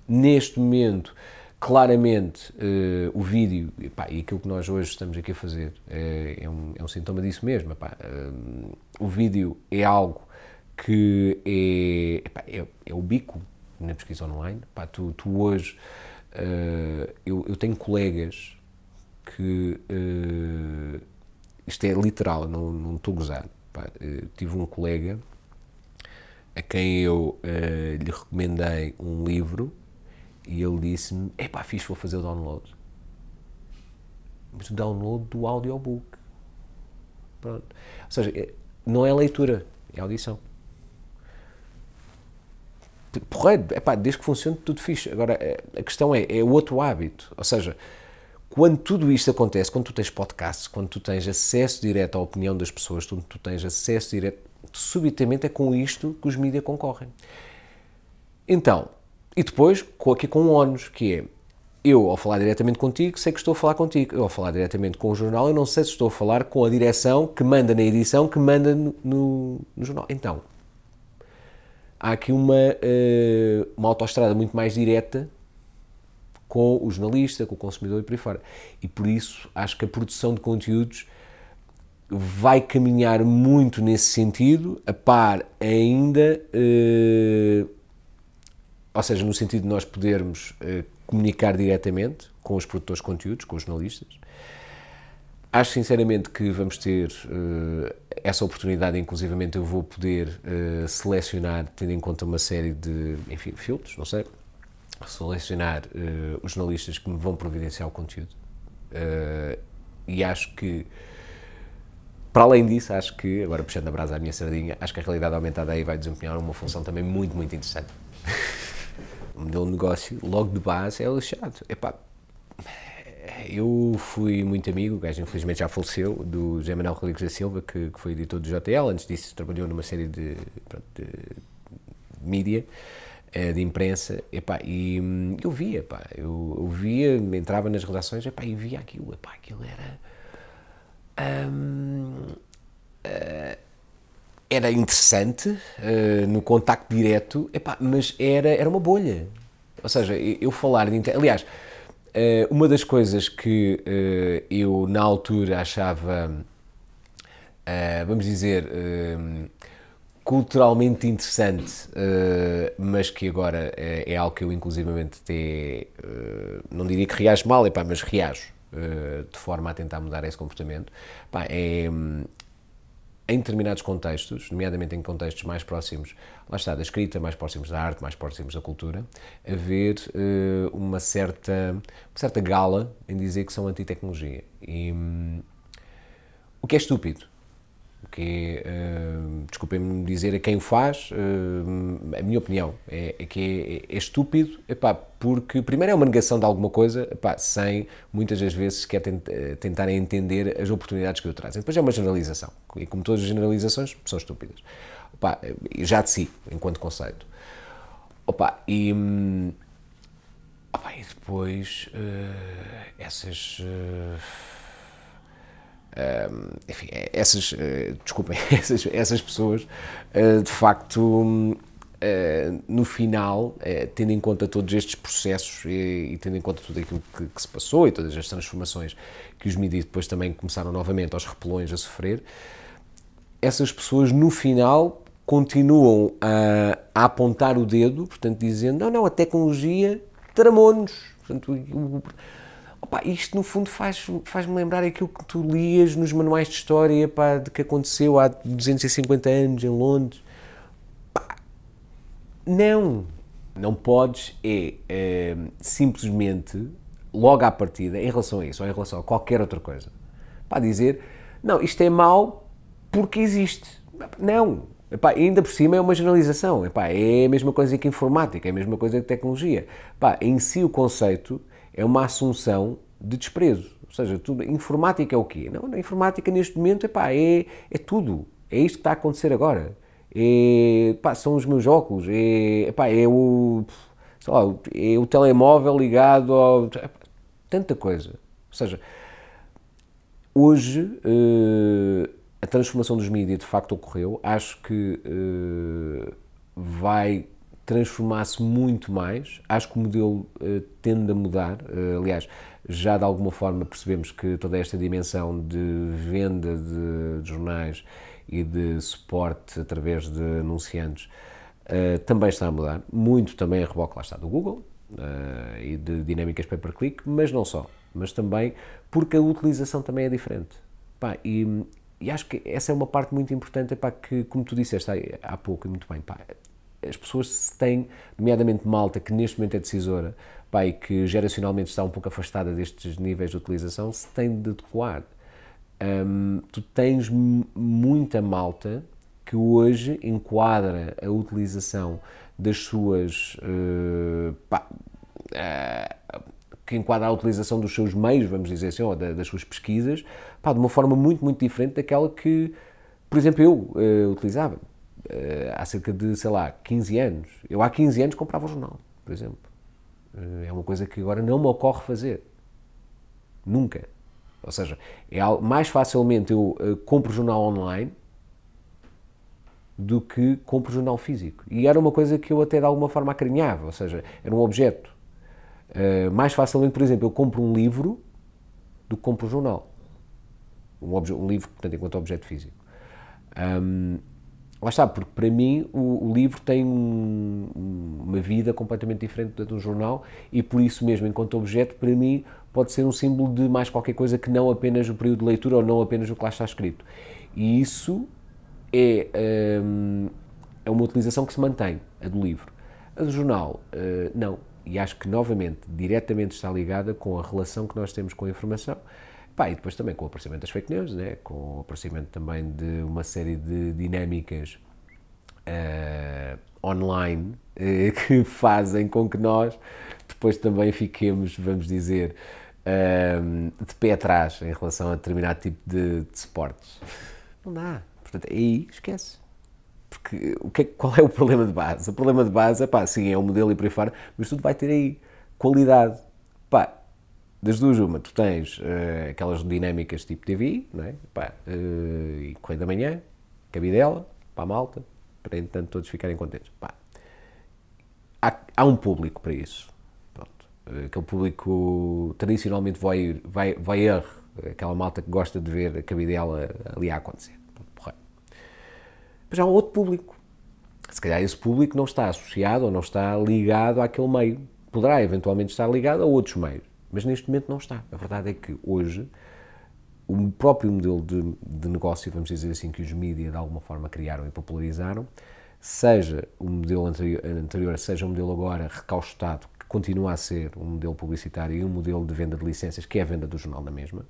Neste momento, claramente, uh, o vídeo epá, e aquilo que nós hoje estamos aqui a fazer é, é, um, é um, sintoma disso mesmo. Epá, o vídeo é algo que é, é, é o bico na pesquisa online. Pá, tu, tu hoje eh, eu, eu, tenho colegas que. Uh, isto é literal, não, não estou a gozar. Pá, eh, tive um colega a quem eu lhe recomendei um livro e ele disse-me: é pá, fixe, vou fazer o download. Mas o download do audiobook. Pronto. Ou seja, é, não é leitura, é audição porreiro, desde que funcione tudo fixe. Agora, eh, a questão é, é o outro hábito, ou seja, quando tudo isto acontece, quando tu tens podcasts, quando tu tens acesso direto à opinião das pessoas, quando tu tens acesso direto, subitamente é com isto que os mídias concorrem. Então, e depois, aqui com o ónus, que é, eu ao falar diretamente contigo, sei que estou a falar contigo. Eu ao falar diretamente com o jornal, eu não sei se estou a falar com a direção que manda na edição, que manda no, no, no jornal. Então, há aqui uma, eh, uma autoestrada muito mais direta com o jornalista, com o consumidor e por aí fora. E por isso acho que a produção de conteúdos vai caminhar muito nesse sentido, a par ainda, eh, ou seja, no sentido de nós podermos eh, comunicar diretamente com os produtores de conteúdos, com os jornalistas, Acho sinceramente que vamos ter uh, essa oportunidade, inclusivamente eu vou poder uh, selecionar, tendo em conta uma série de enfim, filtros, não sei, selecionar uh, os jornalistas que me vão providenciar o conteúdo. e acho que, para além disso, acho que, agora puxando a brasa à minha sardinha, acho que a realidade aumentada aí vai desempenhar uma função também muito, muito interessante. o modelo de negócio, logo de base, é lixado. Epá, é, eu fui muito amigo, o gajo infelizmente já faleceu, do José Manuel Rodrigues da Silva, que, que, foi editor do JTL, antes disso trabalhou numa série de, pronto, de, de mídia, eh, de imprensa, e hum, eu via, eu, eu via, entrava nas redações epá, e via aquilo, aquilo era... Hum, uh, era interessante uh, no contacto direto, epá, mas era, era uma bolha. Ou seja, eu, eu falar de. Aliás, eh, uma das coisas que eh, eu na altura achava, eh, vamos dizer, culturalmente interessante, mas que agora é, algo que eu inclusivamente até, não diria que reajo mal, epá, mas reajo de forma a tentar mudar esse comportamento, Pá, é, em determinados contextos, nomeadamente em contextos mais próximos, lá está, da escrita, mais próximos da arte, mais próximos da cultura, haver uh, uma, certa, uma certa gala em dizer que são anti-tecnologia. E, um, o que é estúpido, que é, uh, desculpem-me dizer a quem o faz, uh, a minha opinião é, é que é, é, estúpido, epá, porque primeiro é uma negação de alguma coisa, epá, sem muitas das vezes quer tent, eh, tentar entender as oportunidades que o trazem. Depois é uma generalização, e como todas as generalizações, são estúpidas. Epá, eh, já de si, enquanto conceito. Opa, e, hum, opa, e depois uh, essas enfim, é, essas, eh, desculpem, essas, essas pessoas, eh, de facto, hum, eh, no final, tendo em conta todos estes processos e, e tendo em conta tudo aquilo que, que, se passou e todas as transformações que os mídias depois também começaram novamente aos repelões a sofrer, essas pessoas no final continuam a, a apontar o dedo, portanto, dizendo: não, não, a tecnologia tramou-nos. Portanto, o, Opa, isto no fundo faz-me faz lembrar aquilo que tu lias nos manuais de história pá, de que aconteceu há 250 anos em Londres. Pá, não! Não podes é, é, simplesmente, logo à partida, em relação a isso ou em relação a qualquer outra coisa, pá, dizer não, isto é mau porque existe. Não! Epá, ainda por cima é uma generalização. Epá, é a mesma coisa que informática, é a mesma coisa que tecnologia. Epá, em si o conceito é uma assunção de desprezo. Ou seja, tudo, informática é o quê? Não, informática neste momento epá, é, é tudo. É isto que está a acontecer agora. É, epá, são os meus óculos. É, epá, é, o, lá, é o telemóvel ligado ao. tanta coisa. Ou seja, hoje eh, a transformação dos mídias de facto ocorreu. Acho que eh, vai transformasse muito mais. Acho que o modelo uh, tende a mudar. Uh, aliás, já de alguma forma percebemos que toda esta dimensão de venda de, de jornais e de suporte através de anunciantes uh, também está a mudar. Muito também a reboque, lá está, do Google e de dinâmicas pay-per-click, mas não só. Mas também porque a utilização também é diferente. Pá, e, e acho que essa é uma parte muito importante, pá, que, como tu disseste há, há pouco, muito bem, pá, as pessoas se têm, nomeadamente malta, que neste momento é decisora, pá, e que geracionalmente está um pouco afastada destes níveis de utilização, se tem de adequar. Hum, tu tens muita malta que hoje enquadra a utilização das suas. Uh, pá, uh, que enquadra a utilização dos seus meios, vamos dizer assim, ou da, das suas pesquisas, pá, de uma forma muito, muito diferente daquela que, por exemplo, eu uh, utilizava. Eh, há cerca de, sei lá, 15 anos. Eu há 15 anos comprava o jornal, por exemplo. Eh, é uma coisa que agora não me ocorre fazer. Nunca. Ou seja, é mais facilmente eu eh, compro jornal online do que compro jornal físico. E era uma coisa que eu até de alguma forma acarinhava, ou seja, era um objeto. mais facilmente, por exemplo, eu compro um livro do que compro um jornal. Um, um livro, portanto, enquanto objeto físico. Um, Lá está, porque para mim o, o livro tem um, uma vida completamente diferente da de um jornal e por isso mesmo, enquanto objeto, para mim pode ser um símbolo de mais qualquer coisa que não apenas o período de leitura ou não apenas o que lá está escrito. E isso é, hum, é uma utilização que se mantém, a do livro. A do jornal, uh, não. E acho que novamente, diretamente está ligada com a relação que nós temos com a informação, Pá, e depois também com o aparecimento das fake news, né? com o aparecimento também de uma série de dinâmicas uh, online uh, que fazem com que nós depois também fiquemos, vamos dizer, uh, de pé atrás em relação a determinado tipo de, de Não dá. Portanto, aí esquece. Porque o que é, qual é o problema de base? O problema de base é pá, sim, é um modelo e por aí fora, mas tudo vai ter aí qualidade. Pá, das duas, uma, tu tens uh, aquelas dinâmicas tipo TV, não é? Pá, uh, e correio da manhã, cabidela, para a malta, para entanto todos ficarem contentes. Pá. Há, há um público para isso. Pronto. Uh, aquele público tradicionalmente vai, vai, vai erro, aquela malta que gosta de ver a cabidela ali a acontecer. Mas há um outro público. Se calhar esse público não está associado ou não está ligado àquele meio. Poderá eventualmente estar ligado a outros meios mas neste momento não está. A verdade é que hoje o próprio modelo de, de negócio, vamos dizer assim, que os mídias de alguma forma criaram e popularizaram, seja o modelo anterior, anterior seja o modelo agora recaustado, que continua a ser um modelo publicitário e um modelo de venda de licenças, que é a venda do jornal na mesma,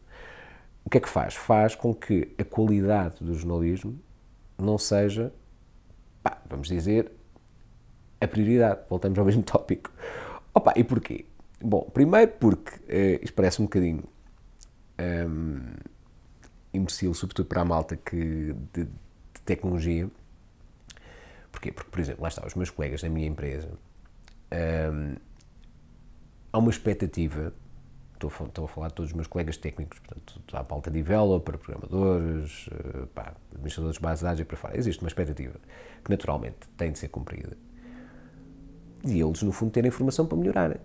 o que é que faz? Faz com que a qualidade do jornalismo não seja, pá, vamos dizer, a prioridade. Voltamos ao mesmo tópico. Opa, e porquê? Bom, primeiro porque uh, isto parece um bocadinho um, ehm, imbecil, sobretudo para a malta que, de, de tecnologia. Porquê? Porque, por exemplo, lá está, os meus colegas da minha empresa, um, ehm, há uma expectativa, estou a, estou a, falar de todos os meus colegas técnicos, portanto, há malta developer, programadores, eh, pá, administradores de base de dados e para fora. Existe uma expectativa que, naturalmente, tem de ser cumprida. E eles, no fundo, têm informação para melhorar né?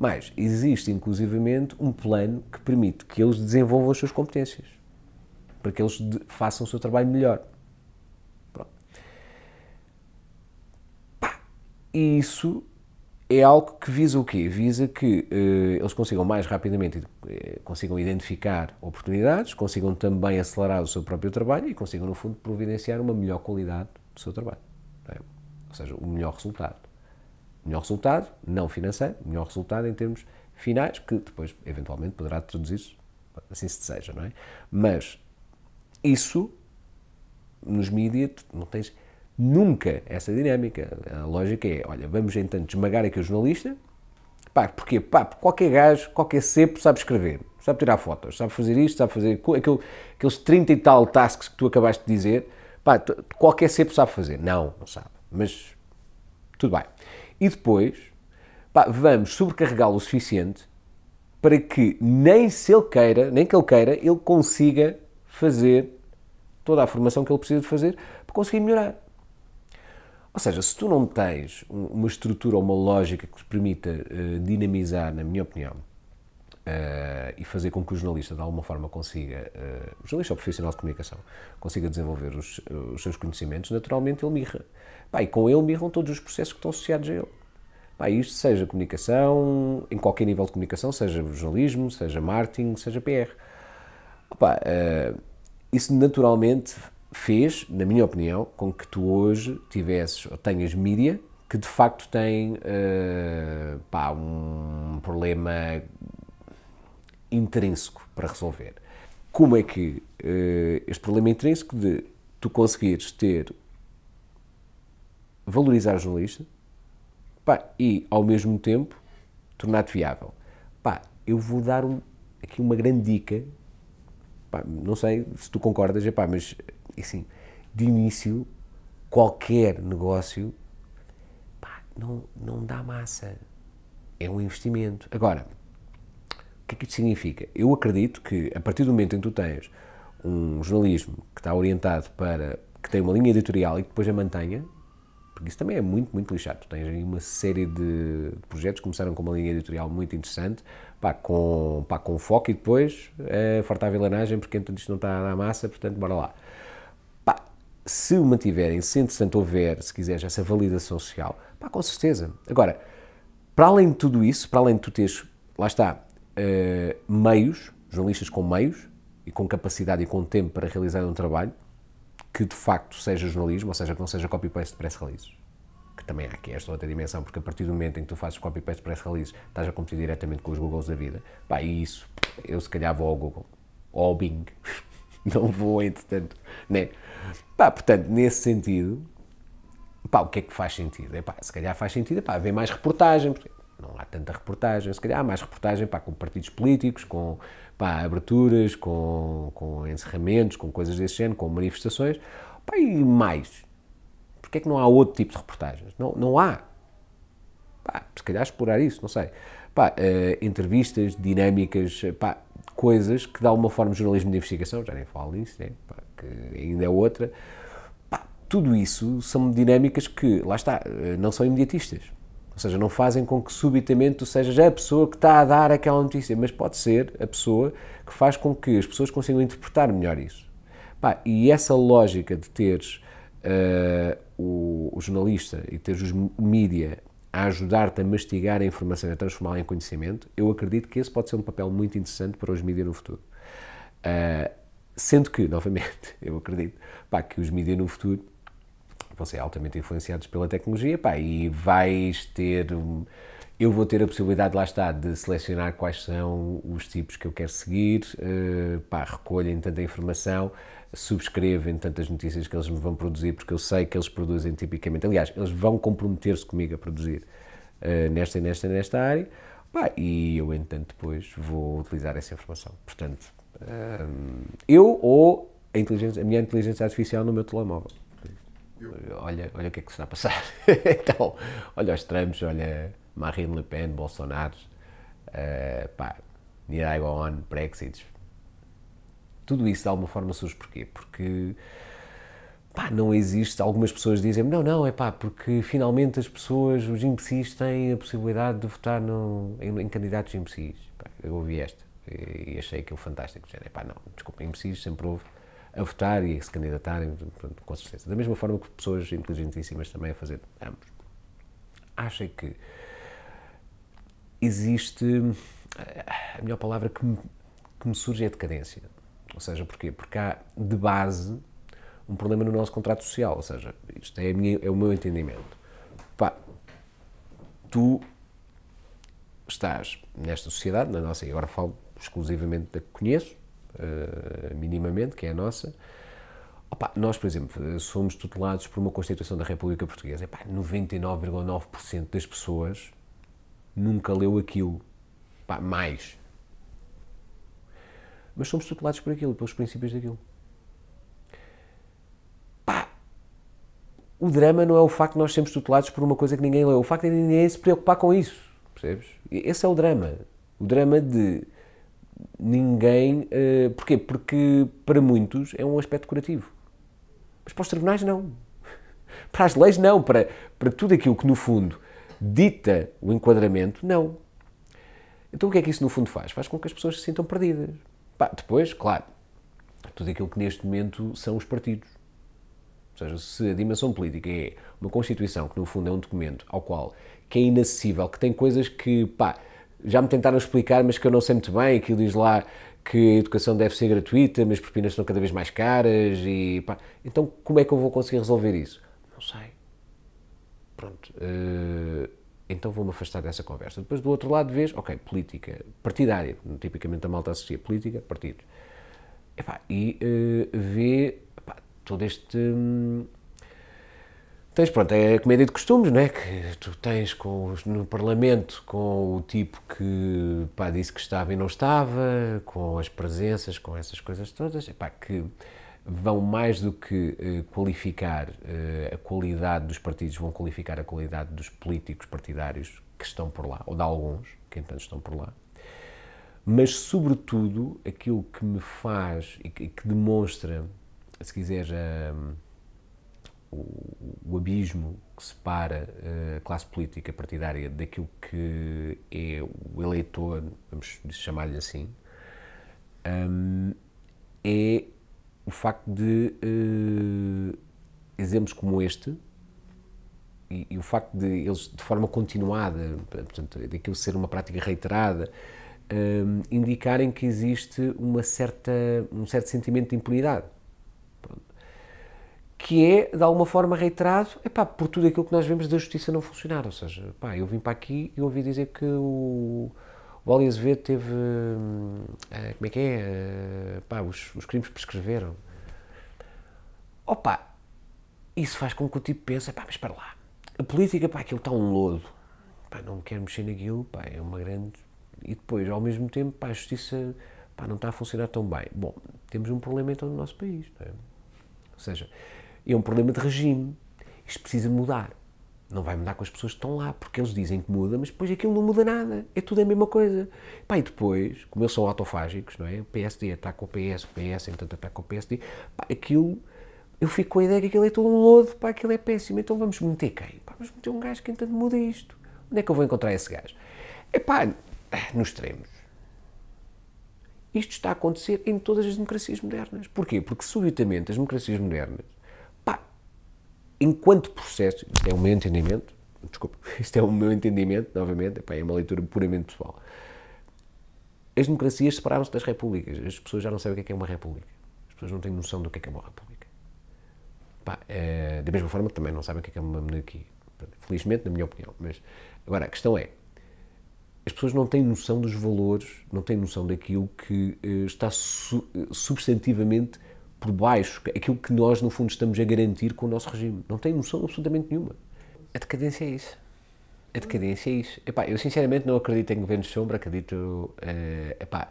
Mas existe, inclusivamente, um plano que permite que eles desenvolvam as suas competências, para que eles façam o seu trabalho melhor. E isso é algo que visa o quê? Visa que eh, eles consigam mais rapidamente eh, consigam identificar oportunidades, consigam também acelerar o seu próprio trabalho e consigam, no fundo, providenciar uma melhor qualidade do seu trabalho, é? ou seja, o um melhor resultado melhor resultado, não financeiro, melhor resultado em termos finais, que depois eventualmente poderá traduzir-se, assim se deseja, não é? Mas isso, nos mídias, não tens nunca essa dinâmica. A lógica é, olha, vamos então esmagar aqui o jornalista, pá, porquê? Pá, qualquer gajo, qualquer cepo sabe escrever, sabe tirar fotos, sabe fazer isto, sabe fazer aquilo, aqueles 30 e tal tasks que tu acabaste de dizer, pá, qualquer cepo sabe fazer. Não, não sabe, mas tudo bem. E depois, pá, vamos sobrecarregá-lo o suficiente para que nem se ele queira, nem que ele queira, ele consiga fazer toda a formação que ele precisa de fazer para conseguir melhorar. Ou seja, se tu não tens uma estrutura ou uma lógica que te permita uh, dinamizar, na minha opinião, uh, e fazer com que o jornalista, de alguma forma, consiga, uh, jornalista ou profissional de comunicação, consiga desenvolver os, os seus conhecimentos, naturalmente ele mirra. Pá, e com ele mirram todos os processos que estão associados a ele. Pá, isto seja comunicação, em qualquer nível de comunicação, seja jornalismo, seja marketing, seja PR. Pá, uh, eh, isso naturalmente fez, na minha opinião, com que tu hoje tivesses ou tenhas mídia que de facto tem uh, pá, um problema intrínseco para resolver. Como é que uh, este problema intrínseco de tu conseguires ter valorizar o jornalista pá, e, ao mesmo tempo, tornar-te viável. Pá, eu vou dar um, aqui uma grande dica, pá, não sei se tu concordas, mas assim, de início, qualquer negócio pá, não, não dá massa. É um investimento. Agora, o que é que isto significa? Eu acredito que, a partir do momento em que tu tens um jornalismo que está orientado para que tem uma linha editorial e que depois a mantenha, porque isso também é muito, muito lixado. Tu tens aí uma série de projetos que começaram com uma linha editorial muito interessante, pá, com, pá, com foco e depois é, eh, fartar a vilanagem, porque entanto isto não está na massa, portanto, bora lá. Pá, se o mantiverem, se entretanto houver, se quiseres, essa validação social, pá, com certeza. Agora, para além de tudo isso, para além de tu teres, lá está, uh, meios, jornalistas com meios, e com capacidade e com tempo para realizar um trabalho, que de facto seja jornalismo, ou seja, que não seja copy-paste de press releases, que também há aqui esta outra dimensão, porque a partir do momento em que tu fazes copy-paste de press releases, estás a competir diretamente com os Googles da vida. Pá, e isso, eu se calhar vou ao Google, ou ao Bing, não vou, entretanto, né? Pá, portanto, nesse sentido, pá, o que é que faz sentido? É pá, se calhar faz sentido, é pá, haver mais reportagem, não há tanta reportagem, se calhar há mais reportagem, pá, com partidos políticos, com pá, aberturas, com, com encerramentos, com coisas desse género, com manifestações, pá, e mais. Porquê é que não há outro tipo de reportagens? Não, não há. Pá, se calhar explorar isso, não sei. Pá, uh, entrevistas, dinâmicas, pá, coisas que de alguma forma jornalismo de investigação, já nem falo nisso, né? Pá, que ainda é outra. Pá, tudo isso são dinâmicas que, lá está, eh, não são imediatistas. Ou seja, não fazem com que subitamente tu sejas a pessoa que está a dar aquela notícia, mas pode ser a pessoa que faz com que as pessoas consigam interpretar melhor isso. Pá, e essa lógica de teres uh, o, o, jornalista e teres os mídia a ajudar-te a mastigar a informação e a transformá-la em conhecimento, eu acredito que esse pode ser um papel muito interessante para os mídia no futuro. Uh, sendo que, novamente, eu acredito pá, que os mídia no futuro vão ser altamente influenciados pela tecnologia, pá, e vais ter. Eu vou ter a possibilidade, lá está, de selecionar quais são os tipos que eu quero seguir, uh, pá, recolhem tanta informação, subscrevem tantas notícias que eles me vão produzir, porque eu sei que eles produzem tipicamente. Aliás, eles vão comprometer-se comigo a produzir uh, nesta, nesta, nesta área, pá, e eu, entanto, depois vou utilizar essa informação. Portanto, eh, eu ou a, inteligência, a minha inteligência artificial no meu telemóvel. Olha, olha o que é que se está a passar. então, olha os tramos olha Marine Le Pen, Bolsonaro, uh, eh, pá, On, Brexit. Tudo isso de alguma forma surge porquê? Porque pá, não existe. Algumas pessoas dizem não, não, é pá, porque finalmente as pessoas, os imbecis, têm a possibilidade de votar no, em, em candidatos imbecis. Pá, eu ouvi esta e achei aquilo fantástico. é pá, não, desculpa, imbecis sempre houve a votar e a se candidatarem, com certeza. Da mesma forma que pessoas inteligentíssimas também a fazer ambos. acha que existe. A melhor palavra que me, que me surge é decadência. Ou seja, porquê? Porque há de base um problema no nosso contrato social. Ou seja, isto é, minha, é o meu entendimento. Pá, tu estás nesta sociedade, na nossa, e agora falo exclusivamente da que conheço, eh, minimamente, que é a nossa. Opa, nós, por exemplo, eh, somos tutelados por uma Constituição da República Portuguesa. 99,9% das pessoas nunca leu aquilo. mais. Mas somos tutelados por aquilo, pelos princípios daquilo. Epá, o drama não é o facto de nós sermos tutelados por uma coisa que ninguém leu. O facto é de ninguém se preocupar com isso. Percebes? Esse é o drama. O drama de ninguém. Uh, porquê? Porque para muitos é um aspecto curativo. Mas para os tribunais, não. Para as leis, não. Para, para tudo aquilo que, no fundo, dita o enquadramento, não. Então o que é que isso, no fundo, faz? Faz com que as pessoas se sintam perdidas. Pá, depois, claro, tudo aquilo que neste momento são os partidos. Ou seja, se a dimensão política é uma Constituição, que no fundo é um documento ao qual que é inacessível, que tem coisas que, pá, já me tentaram explicar, mas que eu não sei muito bem, que diz lá que a educação deve ser gratuita, mas propinas são cada vez mais caras e pá. Então, como é que eu vou conseguir resolver isso? Não sei. Pronto. Uh, então vou-me afastar dessa conversa. Depois, do outro lado, vês, ok, política partidária. Tipicamente a malta associa política, partidos. e uh, vê todo este. Hum, Tens, pronto, é a comédia de costumes, não é? Que tu tens com os, no Parlamento com o tipo que pá, disse que estava e não estava, com as presenças, com essas coisas todas, pá, que vão mais do que eh, qualificar eh, a qualidade dos partidos, vão qualificar a qualidade dos políticos partidários que estão por lá, ou de alguns que entanto estão por lá. Mas, sobretudo, aquilo que me faz e que, demonstra, se quiseres, a o, o abismo que separa eh, a classe política partidária daquilo que é o eleitor, vamos chamar-lhe assim, um, é o facto de uh, exemplos como este e, e, o facto de eles, de forma continuada, portanto, daquilo ser uma prática reiterada, um, indicarem que existe uma certa, um certo sentimento de impunidade que é, de alguma forma, reiterado epá, por tudo aquilo que nós vemos da justiça não funcionar. Ou seja, epá, eu vim para aqui e ouvi dizer que o, o Ali Azevedo teve. Uh, como é que é? Uh, eh, epá, os, os, crimes prescreveram. Opa, isso faz com que o tipo pense: epá, mas para lá, a política, pá, aquilo está um lodo. Pá, não quero mexer naquilo, pá, é uma grande. E depois, ao mesmo tempo, pá, a justiça pá, não está a funcionar tão bem. Bom, temos um problema então no nosso país, não é? Ou seja, é um problema de regime. Isto precisa mudar. Não vai mudar com as pessoas que estão lá, porque eles dizem que muda, mas depois aquilo não muda nada. É tudo a mesma coisa. Pá, e depois, como eles são autofágicos, não é? O PSD ataca o PS, o PS, entanto, ataca o PSD. Pá, aquilo, eu fico com a ideia que aquilo é todo um lodo, pá, aquilo é péssimo. Então vamos meter quem? Pá, vamos meter um gajo que, entanto, muda isto. Onde é que eu vou encontrar esse gajo? É pá, nos extremos. Isto está a acontecer em todas as democracias modernas. Porquê? Porque subitamente as democracias modernas enquanto processo, isto é o meu entendimento, desculpe, isto é o meu entendimento, novamente, epá, é uma leitura puramente pessoal. As democracias separaram-se das repúblicas. As pessoas já não sabem o é que é uma república. As pessoas não têm noção do que é, é uma república. Epá, é, eh, da mesma forma que também não sabem o que é, é uma monarquia. Felizmente, na minha opinião. Mas, agora, a questão é, as pessoas não têm noção dos valores, não têm noção daquilo que eh, está su eh, substantivamente por baixo aquilo que nós, no fundo, estamos a garantir com o nosso regime. Não tem noção absolutamente nenhuma. A decadência é isso. A decadência é isso. Epá, eu sinceramente não acredito em governos de sombra, acredito. Uh, epá,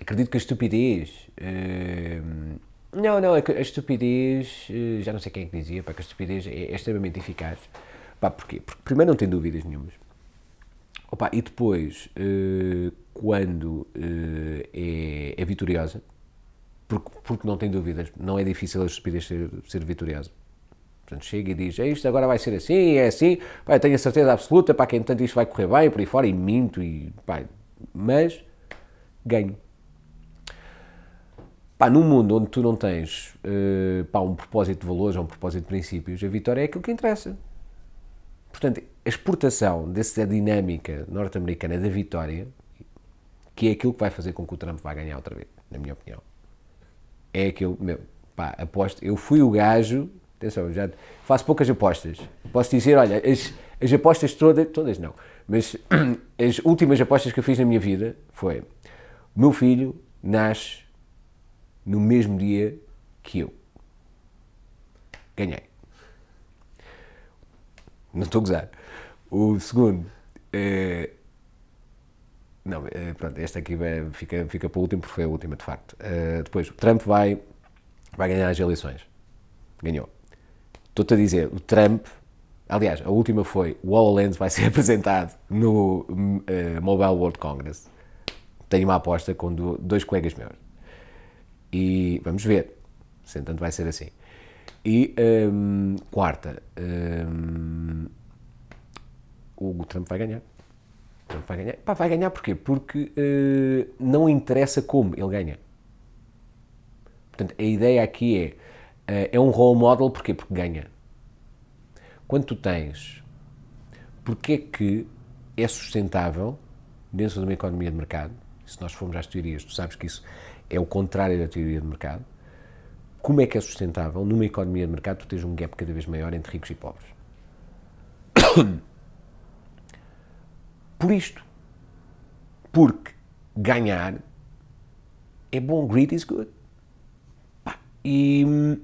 acredito que a estupidez. Uh, não, não, é a estupidez. Uh, já não sei quem é que dizia, pá, que a estupidez é, é extremamente eficaz. Pá, porquê? Porque primeiro não tem dúvidas nenhumas. Opa, e depois, uh, quando é, é vitoriosa, porque, porque não tem dúvidas, não é difícil a estupidez ser, ser vitoriosa. Portanto, chega e diz, é isto agora vai ser assim, é assim, pá, tenho a certeza absoluta, para que entanto isto vai correr bem, por aí fora, e minto, e pá, mas ganho. Pá, num mundo onde tu não tens uh, pá, um propósito de valores ou um propósito de princípios, a vitória é aquilo que interessa. Portanto, a exportação dessa dinâmica norte-americana da vitória, que é aquilo que vai fazer com que o Trump vá ganhar outra vez, na minha opinião é que eu, meu, pá, aposto, eu fui o gajo, atenção, já faço poucas apostas. Posso dizer, olha, as, as apostas todas, todas não, mas as últimas apostas que eu fiz na minha vida foi: o meu filho nasce no mesmo dia que eu. Ganhei. Não estou a gozar. O segundo, eh, não, eh, pronto, esta aqui fica, fica para o último, porque foi a última, de facto. Uh, depois, Trump vai, vai ganhar as eleições. Ganhou. Estou-te a dizer, o Trump. Aliás, a última foi: o HoloLens vai ser apresentado no uh, Mobile World Congress. Tenho uma aposta com dois colegas meus. E vamos ver. Se entanto vai ser assim. E um, quarta. Um, o Trump vai ganhar. Trump vai ganhar. Pá, vai ganhar porquê? Porque uh, não interessa como ele ganha. Portanto, a ideia aqui é, uh, é um role model porquê? Porque ganha. Quando tu tens, porque é que é sustentável dentro de uma economia de mercado, se nós formos às teorias, tu sabes que isso é o contrário da teoria de mercado, como é que é sustentável numa economia de mercado tu tens um gap cada vez maior entre ricos e pobres? por isto. Porque ganhar é bom, greed is good. Pá, e hum,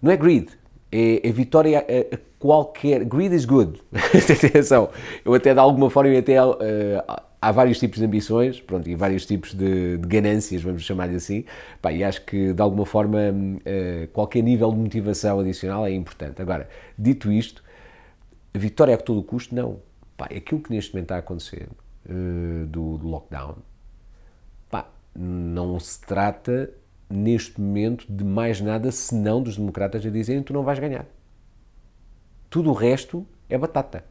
não é greed, é, é vitória a, é, a, é qualquer. Greed is good. Atenção, eu até de alguma forma, até, uh, há vários tipos de ambições pronto, e vários tipos de, de ganâncias, vamos chamar-lhe assim. Pá, e acho que de alguma forma uh, qualquer nível de motivação adicional é importante. Agora, dito isto, a vitória a todo custo, não Pá, é aquilo que neste momento está a acontecer uh, do, do, lockdown, pá, não se trata neste momento de mais nada senão dos democratas a dizerem tu não vais ganhar. Tudo o resto é batata.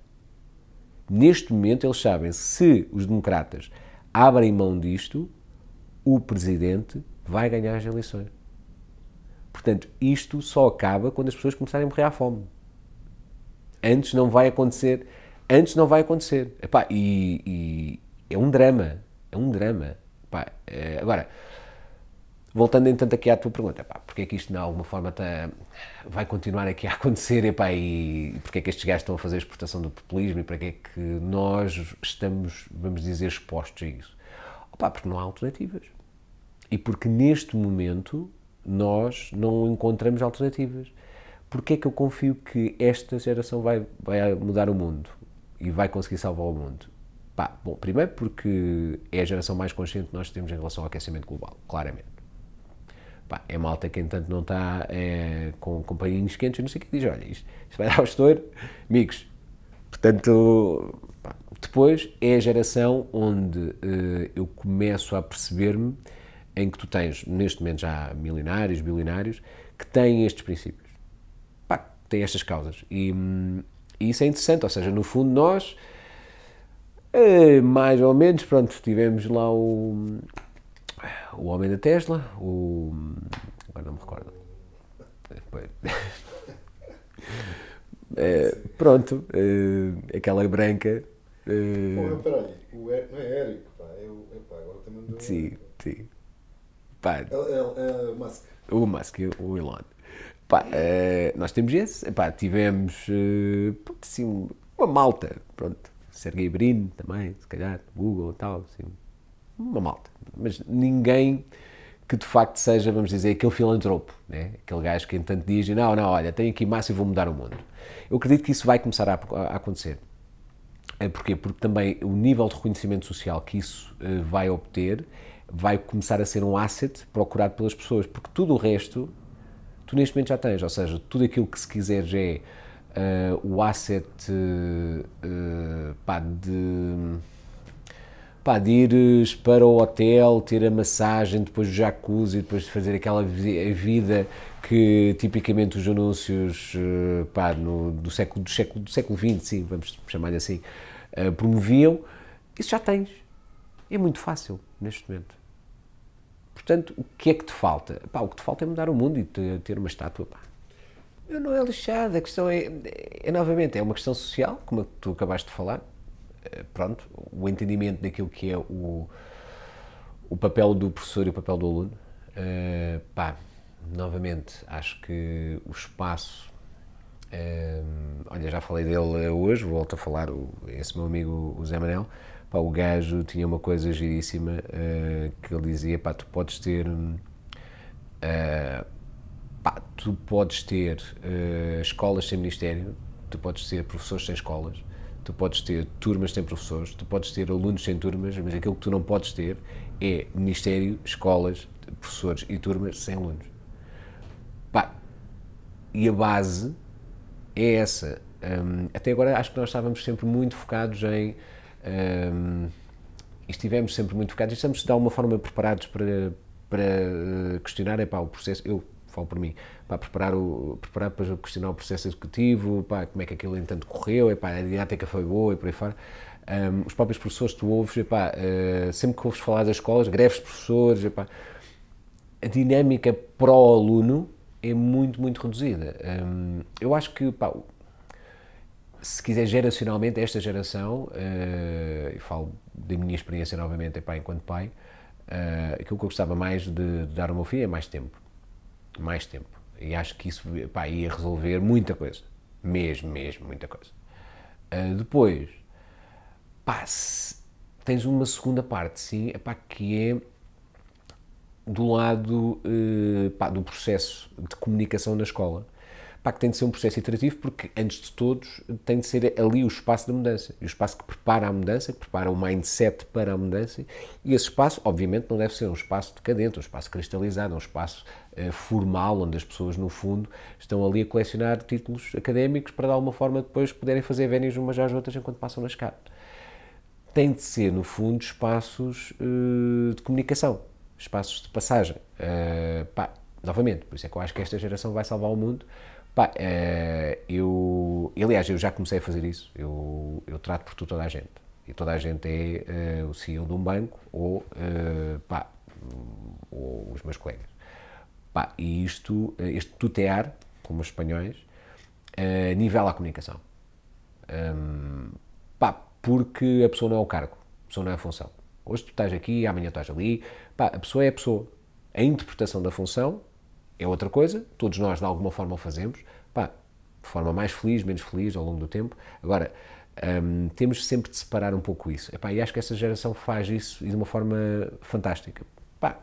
Neste momento eles sabem se os democratas abrem mão disto, o presidente vai ganhar as eleições. Portanto, isto só acaba quando as pessoas começarem a morrer à fome. Antes não vai acontecer. Antes não vai acontecer. Epá, e, e é um drama. É um drama. Epá, é, agora, voltando entanto aqui à tua pergunta, epá, porque é que isto de alguma forma tá, vai continuar aqui a acontecer epá, e porque é que estes gajos estão a fazer a exportação do populismo e para que é que nós estamos, vamos dizer, expostos a isso? Epá, porque não há alternativas. E porque neste momento nós não encontramos alternativas. Porque é que eu confio que esta geração vai, vai mudar o mundo? e vai conseguir salvar o mundo? Pá, bom, primeiro porque é a geração mais consciente que nós temos em relação ao aquecimento global, claramente. Pá, é malta que entanto não está é, com companhinhos quentes e não sei o que diz, olha, isto, isto vai dar ao estouro, amigos. Portanto, pá, depois é a geração onde uh, eu começo a perceber-me em que tu tens, neste momento já milionários, bilionários, que têm estes princípios, pá, têm estas causas. E, hum, e isso é interessante, ou seja, no fundo nós, eh, mais ou menos, pronto, tivemos lá o, o homem da Tesla, o... agora não me recordo. Depois... É, pronto, é, aquela branca. É... Pô, peraí, o er, não é Eric, pá, é o. Epá, é, agora também não. Sim, sim. Pá. É, é, é, Musk. O Musk, o Elon. Pá, uh, nós temos esse, pá, tivemos uh, assim, uma malta, pronto, Sergei Brin também, se calhar, Google e tal, assim, uma malta, mas ninguém que de facto seja, vamos dizer, aquele filantropo, né? aquele gajo que entanto diz, não, não, olha, tenho aqui massa e vou mudar o mundo. Eu acredito que isso vai começar a, a acontecer. É porquê? Porque também o nível de reconhecimento social que isso eh, vai obter vai começar a ser um asset procurado pelas pessoas, porque tudo o resto tu neste momento já tens, ou seja, tudo aquilo que se quiseres é Uh, o asset uh, pá, de, pá, de ires para o hotel, ter a massagem, depois o jacuzzi, depois de fazer aquela vida que tipicamente os anúncios uh, pá, no, do, século, do, século, do século XX, sim, vamos chamar-lhe assim, promoviam, isso já tens. É muito fácil neste momento. Portanto, o que é que te falta? Pá, o que te falta é mudar o mundo e ter uma estátua. Pá. Eu não é lixado, a questão é, é, é, novamente, é uma questão social, como tu acabaste de falar. Eh, pronto, o entendimento daquilo que é o, o papel do professor e o papel do aluno. Uh, pá, novamente, acho que o espaço. Eh, olha, já falei dele hoje, volto a falar, o, esse meu amigo, o Zé Manel Pá, o gajo tinha uma coisa giríssima uh, que ele dizia: pá, tu podes ter. Uh, pá, tu podes ter uh, escolas sem ministério, tu podes ter professores sem escolas, tu podes ter turmas sem professores, tu podes ter alunos sem turmas, mas aquilo que tu não podes ter é ministério, escolas, professores e turmas sem alunos. Pá, e a base é essa. Um, até agora acho que nós estávamos sempre muito focados em um, estivemos sempre muito focados, estamos de alguma forma preparados para, para eh, questionar epá, o processo. Eu falo por mim, pá, preparar, o, preparar para questionar o processo executivo, pá, como é que aquilo entanto correu, epá, a didática foi boa e por aí fora. Um, os próprios professores, tu ouves, epá, uh, sempre que ouves falar das escolas, greves de professores, epá, a dinâmica pró-aluno é muito, muito reduzida. Um, eu acho que pá, se quiser, geracionalmente, esta geração, uh, eh, e falo da minha experiência novamente é pai enquanto pai, uh, aquilo que eu gostava mais de, de dar ao meu filho é mais tempo. Mais tempo. E acho que isso epá, ia resolver muita coisa. Mesmo, mesmo, muita coisa. Uh, depois, pá, tens uma segunda parte, sim, epá, que é do lado uh, pá, do processo de comunicação na escola pá, que tem de ser um processo iterativo, porque antes de todos tem de ser ali o espaço da mudança, e o espaço que prepara a mudança, que prepara o mindset para a mudança, e esse espaço, obviamente, não deve ser um espaço decadente, um espaço cristalizado, um espaço eh, formal, onde as pessoas, no fundo, estão ali a colecionar títulos académicos para, de alguma forma, depois poderem fazer vénias umas às outras enquanto passam nas escada. Tem de ser, no fundo, espaços eh, de comunicação, espaços de passagem. Uh, pá, novamente, por isso é que eu acho que esta geração vai salvar o mundo, Pá, eh, eu, aliás, eu já comecei a fazer isso, eu, eu trato por toda a gente, e toda a gente é eh, o CEO de um banco ou, eh, pá, ou os meus colegas. Pá, e isto, este tutear, como os espanhóis, nivela a comunicação. Ehm, pá, porque a pessoa não é o cargo, a pessoa não é a função. Hoje tu estás aqui, amanhã tu estás ali, pá, a pessoa é a pessoa. A interpretação da função é outra coisa, todos nós de alguma forma o fazemos, pá, de forma mais feliz, menos feliz ao longo do tempo. Agora, um, temos sempre de separar um pouco isso. Epá, e acho que essa geração faz isso de uma forma fantástica. Pá,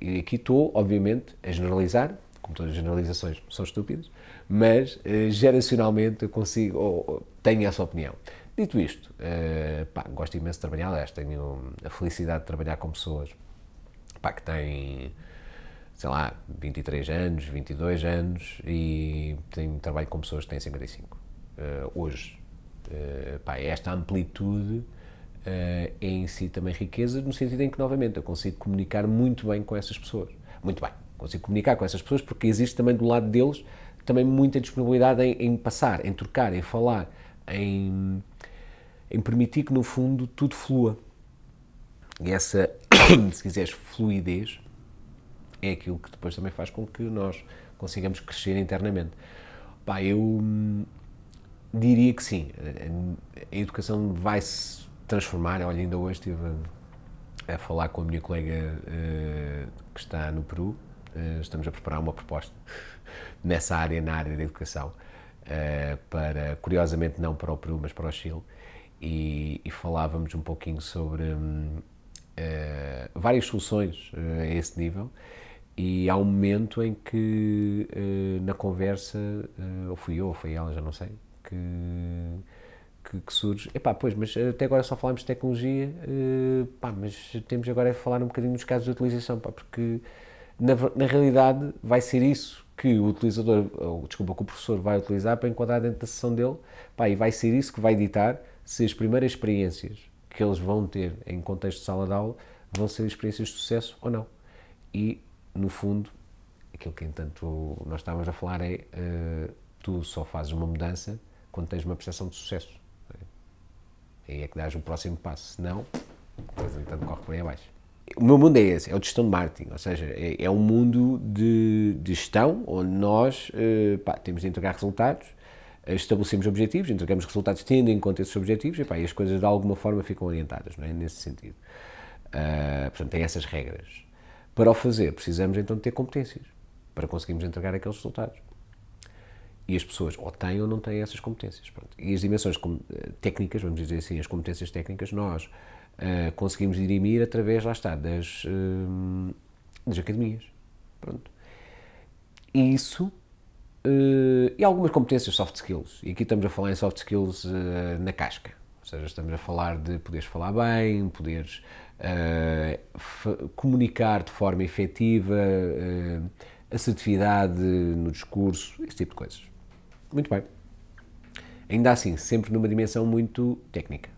e aqui estou, obviamente, a generalizar, como todas as generalizações são estúpidas, mas uh, geracionalmente eu consigo, ou, ou, tenho essa opinião. Dito isto, uh, pá, gosto imenso de trabalhar, aliás, tenho a felicidade de trabalhar com pessoas pá, que têm sei lá, 23 anos, 22 anos e tenho, trabalho com pessoas que têm 55. Uh, eh, hoje, uh, pá, é esta amplitude uh, é em si também riqueza, no sentido em que, novamente, eu consigo comunicar muito bem com essas pessoas. Muito bem, consigo comunicar com essas pessoas porque existe também do lado deles também muita disponibilidade em, em passar, em trocar, em falar, em, em permitir que, no fundo, tudo flua. E essa, se quiseres, fluidez é aquilo que depois também faz com que nós consigamos crescer internamente. Pá, eu hum, diria que sim, a educação vai se transformar. Olha, ainda hoje estive a, falar com a minha colega uh, que está no Peru, uh, estamos a preparar uma proposta nessa área, na área da educação, uh, para, curiosamente, não para o Peru, mas para o Chile, e, e falávamos um pouquinho sobre um, várias soluções a esse nível e há um momento em que uh, na conversa, uh, ou fui eu, ou foi ela, já não sei, que, que, que surge. Epá, pois, mas até agora só falámos de tecnologia, uh, pá, mas temos agora a é falar um bocadinho dos casos de utilização, pá, porque na, na realidade vai ser isso que o utilizador, ou, desculpa, que o professor vai utilizar para enquadrar dentro da sessão dele, pá, e vai ser isso que vai ditar se as primeiras experiências que eles vão ter em contexto de sala de aula vão ser experiências de sucesso ou não. E no fundo, aquilo que entanto nós estávamos a falar é uh, tu só fazes uma mudança quando tens uma percepção de sucesso. É? Aí é que dás o próximo passo. Senão, depois entanto corre por aí abaixo. O meu mundo é esse, é o de gestão de marketing, ou seja, é, é um mundo de, de, gestão onde nós uh, pá, temos de entregar resultados, eh, estabelecemos objetivos, entregamos resultados tendo em conta esses objetivos e, pá, e as coisas de alguma forma ficam orientadas, não é? Nesse sentido. Uh, portanto, tem essas regras. Para o fazer, precisamos então de ter competências para conseguirmos entregar aqueles resultados. E as pessoas ou têm ou não têm essas competências. Pronto. E as dimensões eh, técnicas, vamos dizer assim, as competências técnicas, nós uh, conseguimos dirimir através, lá está, das, uh, das academias. Pronto. E isso Uh, e algumas competências soft skills. E aqui estamos a falar em soft skills uh, na casca. Ou seja, estamos a falar de poderes falar bem, poderes uh, comunicar de forma efetiva, uh, assertividade no discurso, esse tipo de coisas. Muito bem. Ainda assim, sempre numa dimensão muito técnica.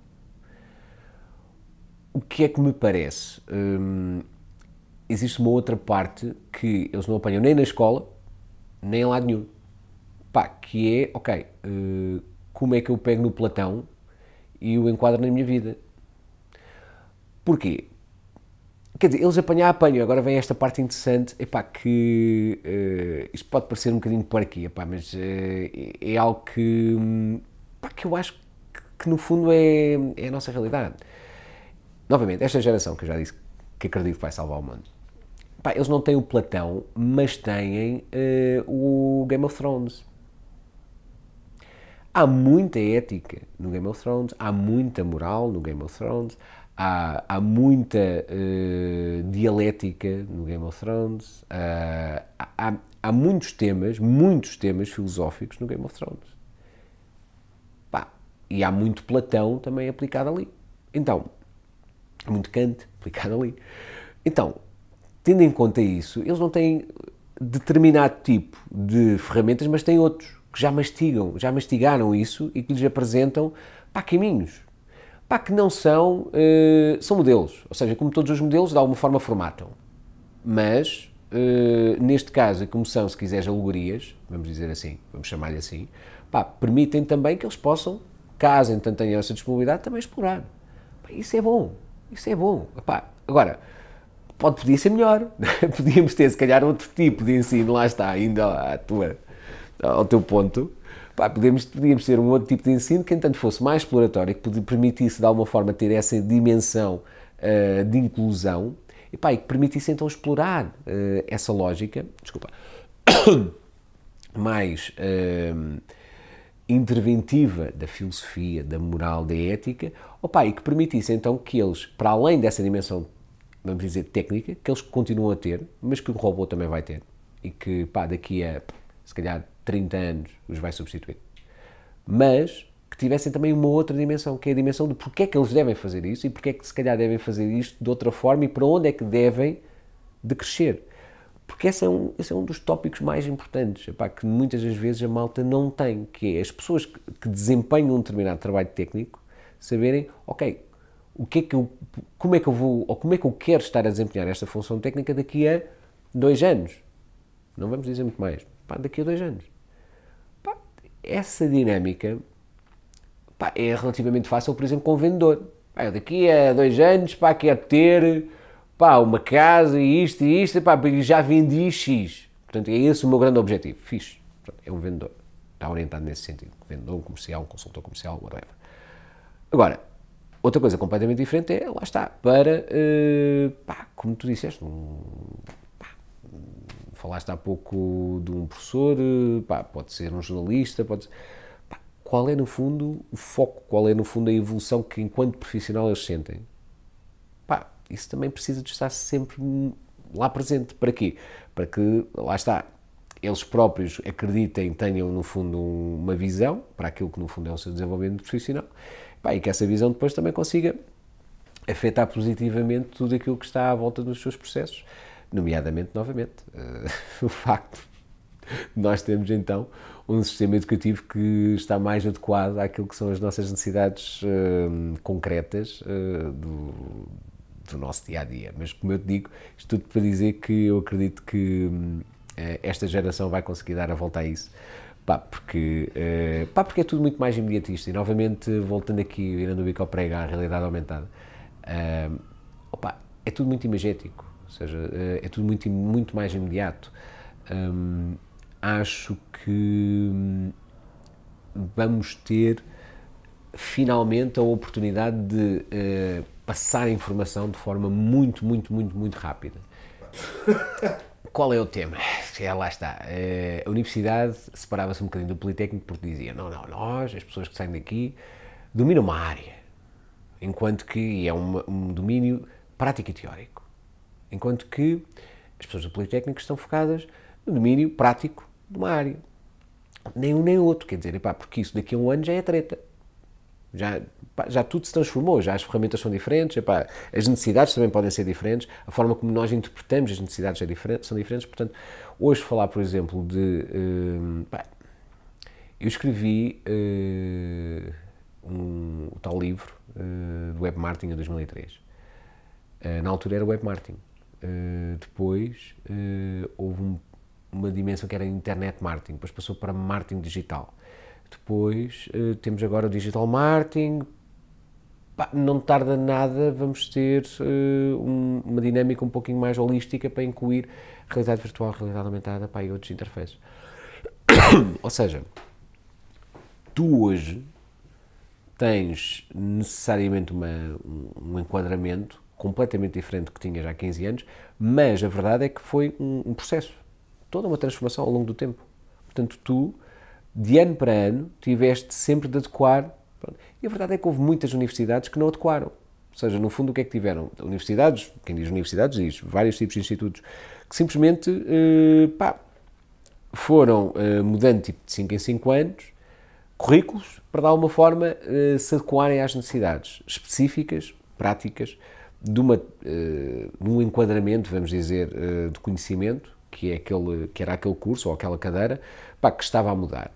O que é que me parece? Hum, existe uma outra parte que eles não apanham nem na escola, nem em lado nenhum. Pá, que é, ok, uh, como é que eu pego no Platão e o enquadro na minha vida? Porquê? Quer dizer, eles apanhar apanham. Agora vem esta parte interessante, epá, que uh, isto pode parecer um bocadinho porquê, epá, mas uh, é algo que, epá, que eu acho que, que no fundo é, é a nossa realidade. Novamente, esta geração que eu já disse que acredito que vai salvar o mundo. Epá, eles não têm o Platão, mas têm uh, o Game of Thrones. Há muita ética no Game of Thrones, há muita moral no Game of Thrones, há, há muita uh, dialética no Game of Thrones, uh, há, há, muitos temas, muitos temas filosóficos no Game of Thrones. Pá, e há muito Platão também aplicado ali. Então, muito Kant aplicado ali. Então, tendo em conta isso, eles não têm determinado tipo de ferramentas, mas têm outros que já mastigam, já mastigaram isso e que lhes apresentam pá, caminhos pá, que não são, uh, são modelos, ou seja, como todos os modelos, de alguma forma formatam, mas uh, neste caso, como são, se quiseres, alegorias, vamos dizer assim, vamos chamar-lhe assim, pá, permitem também que eles possam, caso então tenham essa disponibilidade, também explorar. Pá, isso é bom, isso é bom. Pá, agora, pode, podia ser melhor, podíamos ter, se calhar, outro tipo de ensino, lá está, ainda à tua, ao teu ponto, Pá, podemos, podíamos ter um outro tipo de ensino que, entanto, fosse mais exploratório, que permitisse, de alguma forma, ter essa dimensão uh, de inclusão e, pá, e que permitisse, então, explorar uh, essa lógica, desculpa, mais uh, interventiva da filosofia, da moral, da ética, opa, e que permitisse, então, que eles, para além dessa dimensão, vamos dizer, técnica, que eles continuam a ter, mas que o robô também vai ter, e que, pá, daqui a, se calhar, 30 anos os vai substituir. Mas que tivessem também uma outra dimensão, que é a dimensão de porque é que eles devem fazer isso e porque é que se calhar devem fazer isto de outra forma e para onde é que devem de crescer. Porque esse é um, esse é um dos tópicos mais importantes, epá, que muitas das vezes a malta não tem, que é as pessoas que, que desempenham um determinado trabalho técnico saberem, ok, o que é que eu, como é que eu vou, ou como é que eu quero estar a desempenhar esta função técnica daqui a dois anos. Não vamos dizer muito mais, epá, daqui a dois anos essa dinâmica pá, é relativamente fácil, por exemplo, com o vendedor. Pá, daqui a dois anos, pá, quero ter pá, uma casa e isto e isto, pá, e já vendi X. Portanto, é esse o meu grande objetivo. Fiz. é um vendedor. Está orientado nesse sentido. Vendedor, um comercial, um consultor comercial, whatever. Agora, outra coisa completamente diferente é, lá está, para, uh, pá, como tu disseste, um Falaste há pouco de um professor, eh, pá, pode ser um jornalista, pode ser, pá, qual é no fundo o foco, qual é no fundo a evolução que enquanto profissional eles sentem? Pá, isso também precisa de estar sempre lá presente. Para quê? Para que, lá está, eles próprios acreditem, tenham no fundo uma visão para aquilo que no fundo é o seu desenvolvimento profissional pá, e que essa visão depois também consiga afetar positivamente tudo aquilo que está à volta dos seus processos nomeadamente, novamente, uh, o facto de nós termos então um sistema educativo que está mais adequado àquilo que são as nossas necessidades uh, concretas uh, do, do, nosso dia a dia. Mas, como eu te digo, isto tudo para dizer que eu acredito que esta geração vai conseguir dar a volta a isso. Pá, porque, pá, porque é tudo muito mais imediatista. E novamente, voltando aqui, virando o bico ao prego à realidade aumentada, opa, é tudo muito imagético. Ou seja, eh, é tudo muito, muito mais imediato. acho que hum, vamos ter finalmente a oportunidade de uh, passar a informação de forma muito, muito, muito, muito rápida. Qual é o tema? É, lá está. Eh, a universidade separava-se um bocadinho do Politécnico porque dizia: não, não, nós, as pessoas que saem daqui, dominam uma área, enquanto que é um domínio prático e teórico. Enquanto que as pessoas do Politécnico estão focadas no domínio prático de uma área. Nem um nem outro, quer dizer, epá, porque isso daqui a um ano já é treta. Já, epá, já tudo se transformou, já as ferramentas são diferentes, epá, as necessidades também podem ser diferentes, a forma como nós interpretamos as necessidades é diferente, são diferentes. Portanto, hoje falar, por exemplo, de. Hum, eu escrevi uh, um, o tal livro uh, do web marketing em 2003. Uh, na altura era web marketing. Eh, depois uh, houve um, uma dimensão que era internet marketing, depois passou para marketing digital. Depois uh, temos agora o digital marketing. Pá, não tarda nada, vamos ter um, uma dinâmica um pouquinho mais holística para incluir realidade virtual, realidade aumentada pá, e outros interfaces. Ou seja, tu hoje tens necessariamente uma, um, um enquadramento completamente diferente do que tinha já há 15 anos, mas a verdade é que foi um, um processo, toda uma transformação ao longo do tempo. Portanto, tu, de ano para ano, tiveste sempre de adequar. Pronto. E a verdade é que houve muitas universidades que não adequaram. Ou seja, no fundo, o que é que tiveram? Universidades, quem diz universidades diz vários tipos de institutos, que simplesmente eh, pá, foram eh, mudando tipo, de 5 em 5 anos currículos para de alguma forma eh, se adequarem às necessidades específicas, práticas, de, uma, de eh, um enquadramento, vamos dizer, eh, de conhecimento, que, é aquele, que era aquele curso ou aquela cadeira, pá, que estava a mudar.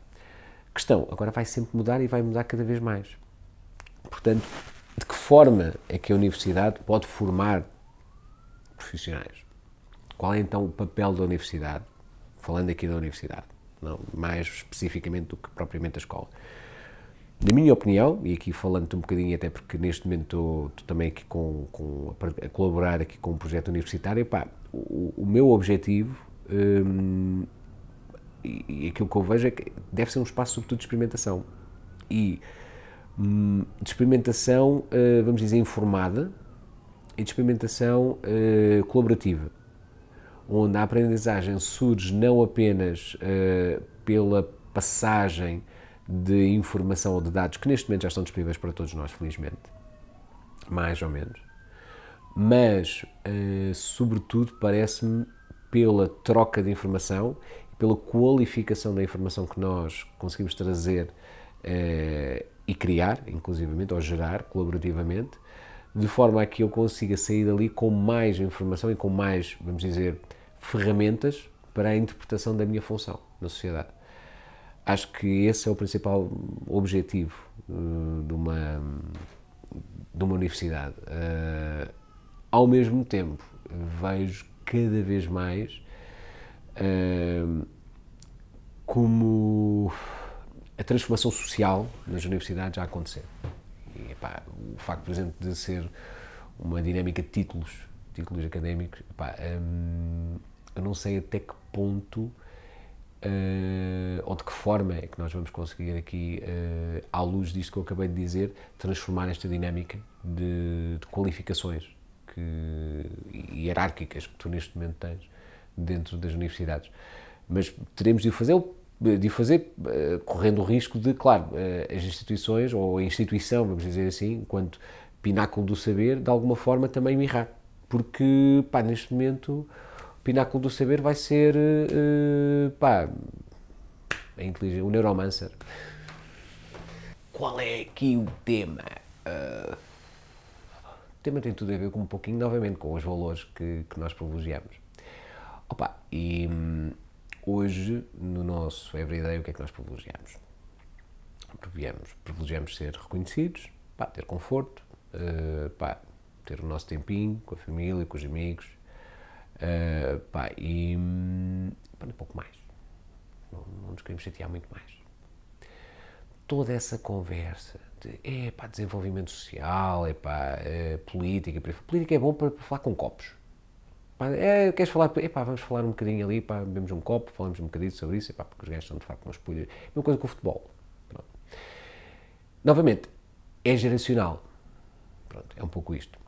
Questão, agora vai sempre mudar e vai mudar cada vez mais. Portanto, de que forma é que a universidade pode formar profissionais? Qual é então o papel da universidade? Falando aqui da universidade, não mais especificamente do que propriamente a escola. Na minha opinião, e aqui falando-te um bocadinho, até porque neste momento estou, também aqui com, com, a colaborar aqui com um projeto universitário, pá, o, o meu objetivo hum, e, e aquilo que eu vejo é que deve ser um espaço sobretudo de experimentação. E hum, de experimentação, uh, vamos dizer, informada e de experimentação uh, colaborativa, onde a aprendizagem surge não apenas uh, pela passagem de informação ou de dados que neste momento já estão disponíveis para todos nós, felizmente, mais ou menos, mas, eh, sobretudo, parece-me pela troca de informação e pela qualificação da informação que nós conseguimos trazer eh, e criar, inclusivamente, ou gerar colaborativamente, de forma a que eu consiga sair dali com mais informação e com mais, vamos dizer, ferramentas para a interpretação da minha função na sociedade acho que esse é o principal objetivo eh, de, uma, de uma universidade. Eh, ao mesmo tempo, vejo cada vez mais eh, como a transformação social nas universidades já acontecer. E, epá, o facto, por exemplo, de ser uma dinâmica de títulos, títulos académicos, epá, hum, eu não sei até que ponto uh, ou de que forma é que nós vamos conseguir aqui, uh, à luz disto que eu acabei de dizer, transformar esta dinâmica de, de qualificações que, hierárquicas que tu neste momento tens dentro das universidades. Mas teremos de o fazer, de o fazer uh, correndo o risco de, claro, as instituições, ou a instituição, vamos dizer assim, enquanto pináculo do saber, de alguma forma também me Porque, pá, neste momento pináculo do saber vai ser uh, pá, a inteligência, o neuromancer. Qual é aqui o tema? Uh, o tema tem tudo a ver com um pouquinho, novamente, com os valores que, que nós privilegiamos. Opa, e hum, hoje, no nosso everyday, o que é que nós privilegiamos? Privilegiamos, privilegiamos ser reconhecidos, pá, ter conforto, uh, pá, ter o nosso tempinho com a família, com os amigos, Uh, pá, e pronto, um pouco mais. Não, não, nos queremos chatear muito mais. Toda essa conversa de é pá, desenvolvimento social, é pá, é, eh, política, política é bom para, para falar com copos. Pá, é, queres falar? Epá, vamos falar um bocadinho ali, pá, bebemos um copo, falamos um bocadinho sobre isso, epá, porque os gajos são de facto umas pulhas. Mesma coisa com o futebol. Pronto. Novamente, é geracional. Pronto, é um pouco isto.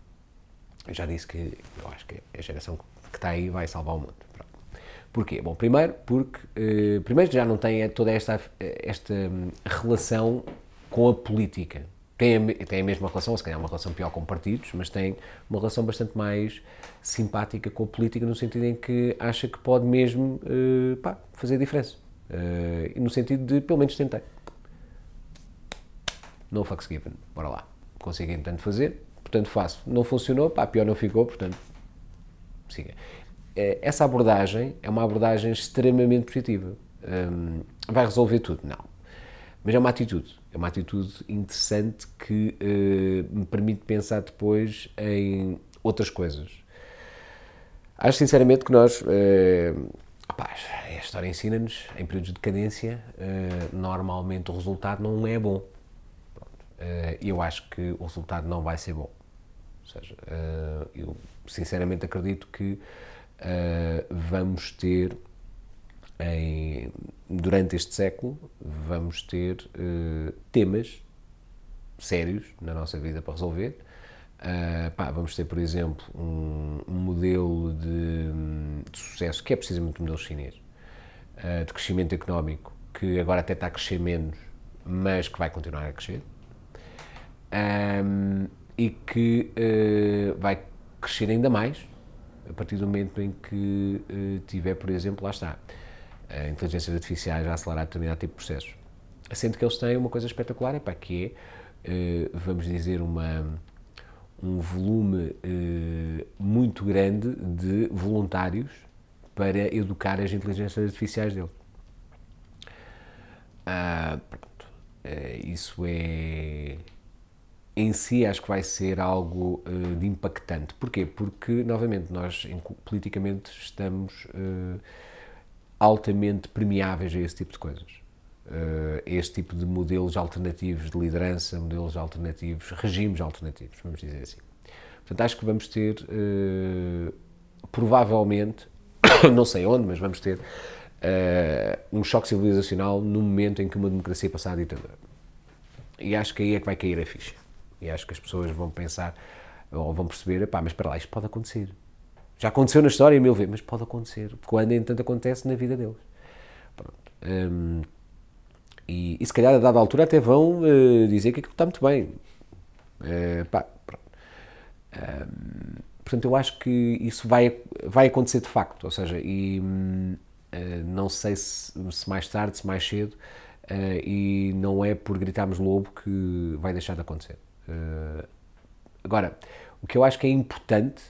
Eu já disse que eu acho que é a geração que está aí vai salvar o mundo. Pronto. Porquê? Bom, primeiro porque eh, primeiro já não tem eh, toda esta, eh, esta hum, relação com a política. Tem a, tem a mesma relação, se calhar uma relação pior com partidos, mas tem uma relação bastante mais simpática com a política no sentido em que acha que pode mesmo eh, pá, fazer diferença. Eh, no sentido de, pelo menos tentei. No fucks given. Bora lá. Consegui, tanto fazer, portanto faço. Não funcionou, pá, pior não ficou, portanto siga. É, essa abordagem é uma abordagem extremamente positiva. Um, vai resolver tudo? Não. Mas é uma atitude. É uma atitude interessante que uh, me permite pensar depois em outras coisas. Acho sinceramente que nós. Uh, eh, rapaz, a história ensina-nos, em períodos de decadência, uh, normalmente o resultado não é bom. e Uh, eu acho que o resultado não vai ser bom. Ou seja, eu sinceramente acredito que uh, vamos ter em, durante este século vamos ter uh, temas sérios na nossa vida para resolver. Uh, pá, vamos ter, por exemplo, um, um modelo de, de, sucesso que é precisamente o modelo chinês, uh, de crescimento económico, que agora até está a crescer menos, mas que vai continuar a crescer, um, e que vai crescer ainda mais a partir do momento em que eh, tiver, por exemplo, lá está, a inteligência artificial já acelerar determinado tipo de processos. Sendo que eles têm uma coisa espetacular, é para que é, eh, vamos dizer, uma, um volume eh, muito grande de voluntários para educar as inteligências artificiais deles. Ah, isso é em si acho que vai ser algo uh, de impactante. Porquê? Porque, novamente, nós em, politicamente estamos uh, altamente premiáveis a esse tipo de coisas. Uh, eh, este tipo de modelos alternativos de liderança, modelos alternativos, regimes alternativos, vamos dizer assim. Portanto, acho que vamos ter, provavelmente, não sei onde, mas vamos ter um choque civilizacional no momento em que uma democracia passar à ditadura. E acho que aí é que vai cair a ficha. E acho que as pessoas vão pensar, ou vão perceber, pá, mas para lá, isto pode acontecer. Já aconteceu na história, mil vezes, mas pode acontecer. Quando, entanto, acontece na vida deles. Pronto. Hum, e, e, se calhar, a dada altura, até vão uh, dizer que aquilo está muito bem. Uh, pá, pronto. Hum, portanto, eu acho que isso vai, vai acontecer de facto. Ou seja, e, hum, uh, não sei se, se, mais tarde, se mais cedo, e não é por gritarmos lobo que vai deixar de acontecer. Uh, agora, o que eu acho que é importante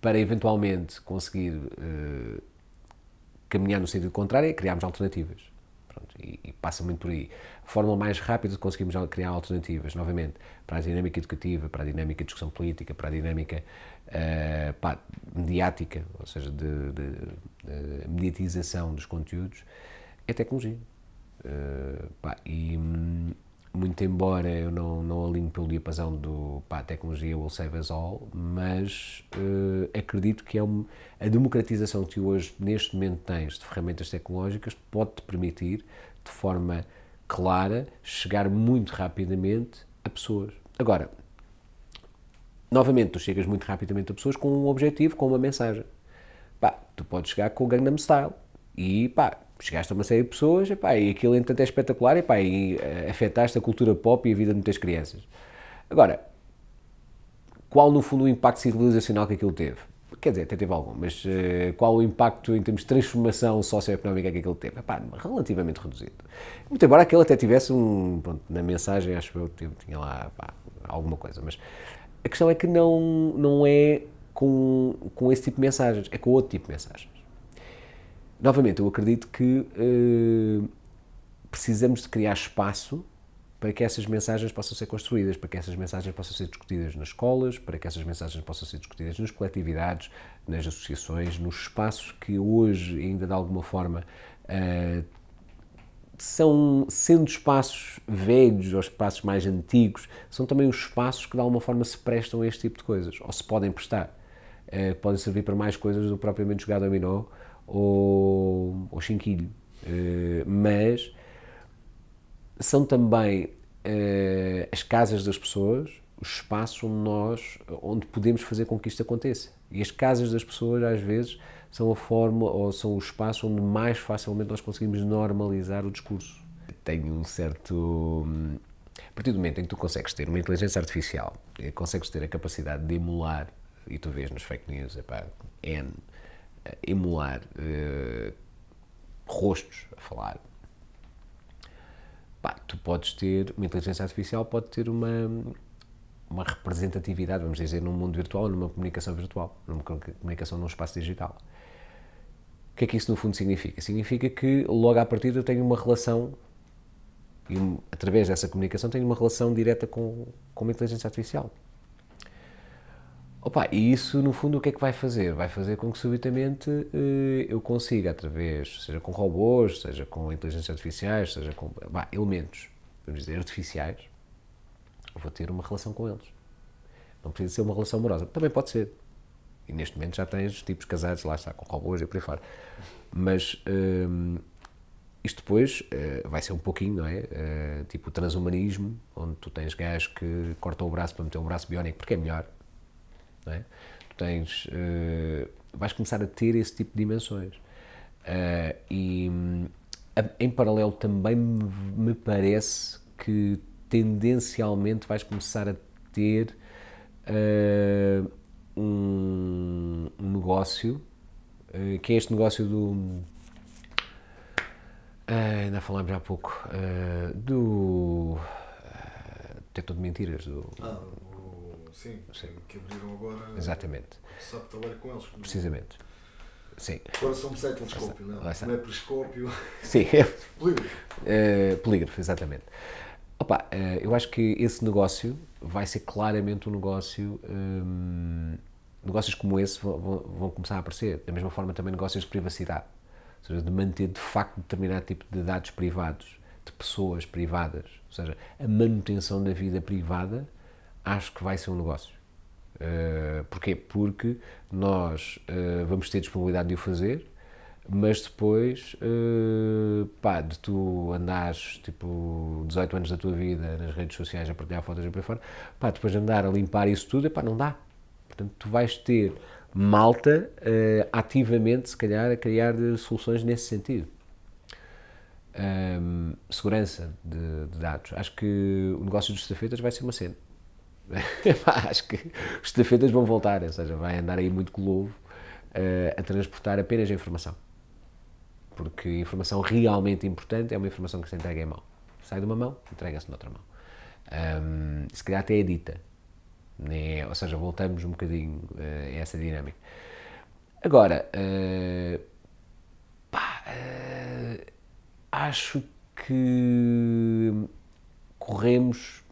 para eventualmente conseguir uh, caminhar no sentido contrário é criarmos alternativas. Pronto, e, e, passa muito por aí. A forma mais rápida de conseguirmos criar alternativas, novamente, para a dinâmica educativa, para a dinâmica de discussão política, para a dinâmica uh, pá, mediática, ou seja, de, de, de, mediatização dos conteúdos, é tecnologia. Uh, pá, e, hum, muito embora eu não, não alinho pelo diapasão do pá, a tecnologia will save us all, mas uh, acredito que é um, a democratização que hoje, neste momento, tens de ferramentas tecnológicas pode-te permitir, de forma clara, chegar muito rapidamente a pessoas. Agora, novamente, tu chegas muito rapidamente a pessoas com um objetivo, com uma mensagem. Pá, tu podes chegar com o Gangnam Style e pá, chegaste a uma série de pessoas epá, e aquilo entanto é espetacular epá, e eh, afetaste a cultura pop e a vida de muitas crianças. Agora, qual no fundo o impacto civilizacional que aquilo teve? Quer dizer, até teve algum, mas uh, qual o impacto em termos de transformação socioeconómica que aquilo teve? Epá, relativamente reduzido. Muito embora aquele até tivesse um. Pronto, na mensagem acho que eu tinha lá alguma coisa, mas a questão é que não, não é com, com esse tipo de mensagens, é com outro tipo de mensagens novamente, eu acredito que uh, precisamos de criar espaço para que essas mensagens possam ser construídas, para que essas mensagens possam ser discutidas nas escolas, para que essas mensagens possam ser discutidas nas coletividades, nas associações, nos espaços que hoje ainda de alguma forma uh, são, sendo espaços velhos ou espaços mais antigos, são também os espaços que de alguma forma se prestam a este tipo de coisas, ou se podem prestar, uh, podem servir para mais coisas do que propriamente jogado a dominó, ou, ou chinquilho. Uh, mas são também uh, as casas das pessoas, o espaço onde nós, onde podemos fazer com que isto aconteça. E as casas das pessoas, às vezes, são a forma ou são o espaço onde mais facilmente nós conseguimos normalizar o discurso. Tenho um certo. Hum, a partir do momento em que tu consegues ter uma inteligência artificial, eh, consegues ter a capacidade de emular, e tu vês nos fake news, é para N emular uh, rostos a falar. Bah, tu podes ter, uma inteligência artificial pode ter uma, uma representatividade, vamos dizer, num mundo virtual, numa comunicação virtual, numa comunicação num espaço digital. O que é que isso no fundo significa? Significa que logo à partida eu tenho uma relação, e através dessa comunicação tenho uma relação direta com, com uma inteligência artificial. Opa, e isso no fundo o que é que vai fazer? Vai fazer com que subitamente eh, eu consiga, através, seja com robôs, seja com inteligências artificiais, seja com bah, elementos, vamos dizer, artificiais, vou ter uma relação com eles. Não precisa ser uma relação amorosa. Também pode ser. E neste momento já tens tipos casados, lá está, com robôs e por aí fora. Mas hum, isto depois uh, vai ser um pouquinho, não é? Uh, tipo o transhumanismo, onde tu tens gajos que cortam o braço para meter um braço biónico porque é melhor não é? Tu tens, uh, vais começar a ter esse tipo de dimensões. Uh, e hum, a, em paralelo também me, me, parece que tendencialmente vais começar a ter uh, eh, um, um, negócio que é este negócio do Uh, ainda falámos há pouco uh, do uh, detector de mentiras do, ah. Sim, sim. que abriram agora. Exatamente. Sabe trabalhar com eles. Como... Precisamente. Sim. Agora são de telescópio, não, é? não é periscópio. Sim. É polígrafo. Uh, polígrafo, exatamente. Opa, uh, eu acho que esse negócio vai ser claramente um negócio. Um, negócios como esse vão, começar a aparecer. Da mesma forma, também negócios de privacidade. Ou seja, de manter de facto determinado tipo de dados privados, de pessoas privadas. Ou seja, a manutenção da vida privada acho que vai ser um negócio. Uh, porquê? Porque nós uh, vamos ter disponibilidade de o fazer, mas depois, uh, pá, de tu andares, tipo, 18 anos da tua vida nas redes sociais a partilhar fotos e por aí fora, pá, depois de andar a limpar isso tudo, pá, não dá. Portanto, tu vais ter malta uh, ativamente, se calhar, a criar soluções nesse sentido. Um, ehm, segurança de, de, dados. Acho que o negócio dos estafetas vai ser uma cena. acho que os estafetas vão voltar, ou seja, vai andar aí muito globo uh, a transportar apenas a informação. Porque informação realmente importante é uma informação que se entrega em mão. Sai de uma mão, entrega-se noutra mão. Um, se calhar até é dita. Né? Ou seja, voltamos um bocadinho uh, a essa dinâmica. Agora, uh, pá, acho que corremos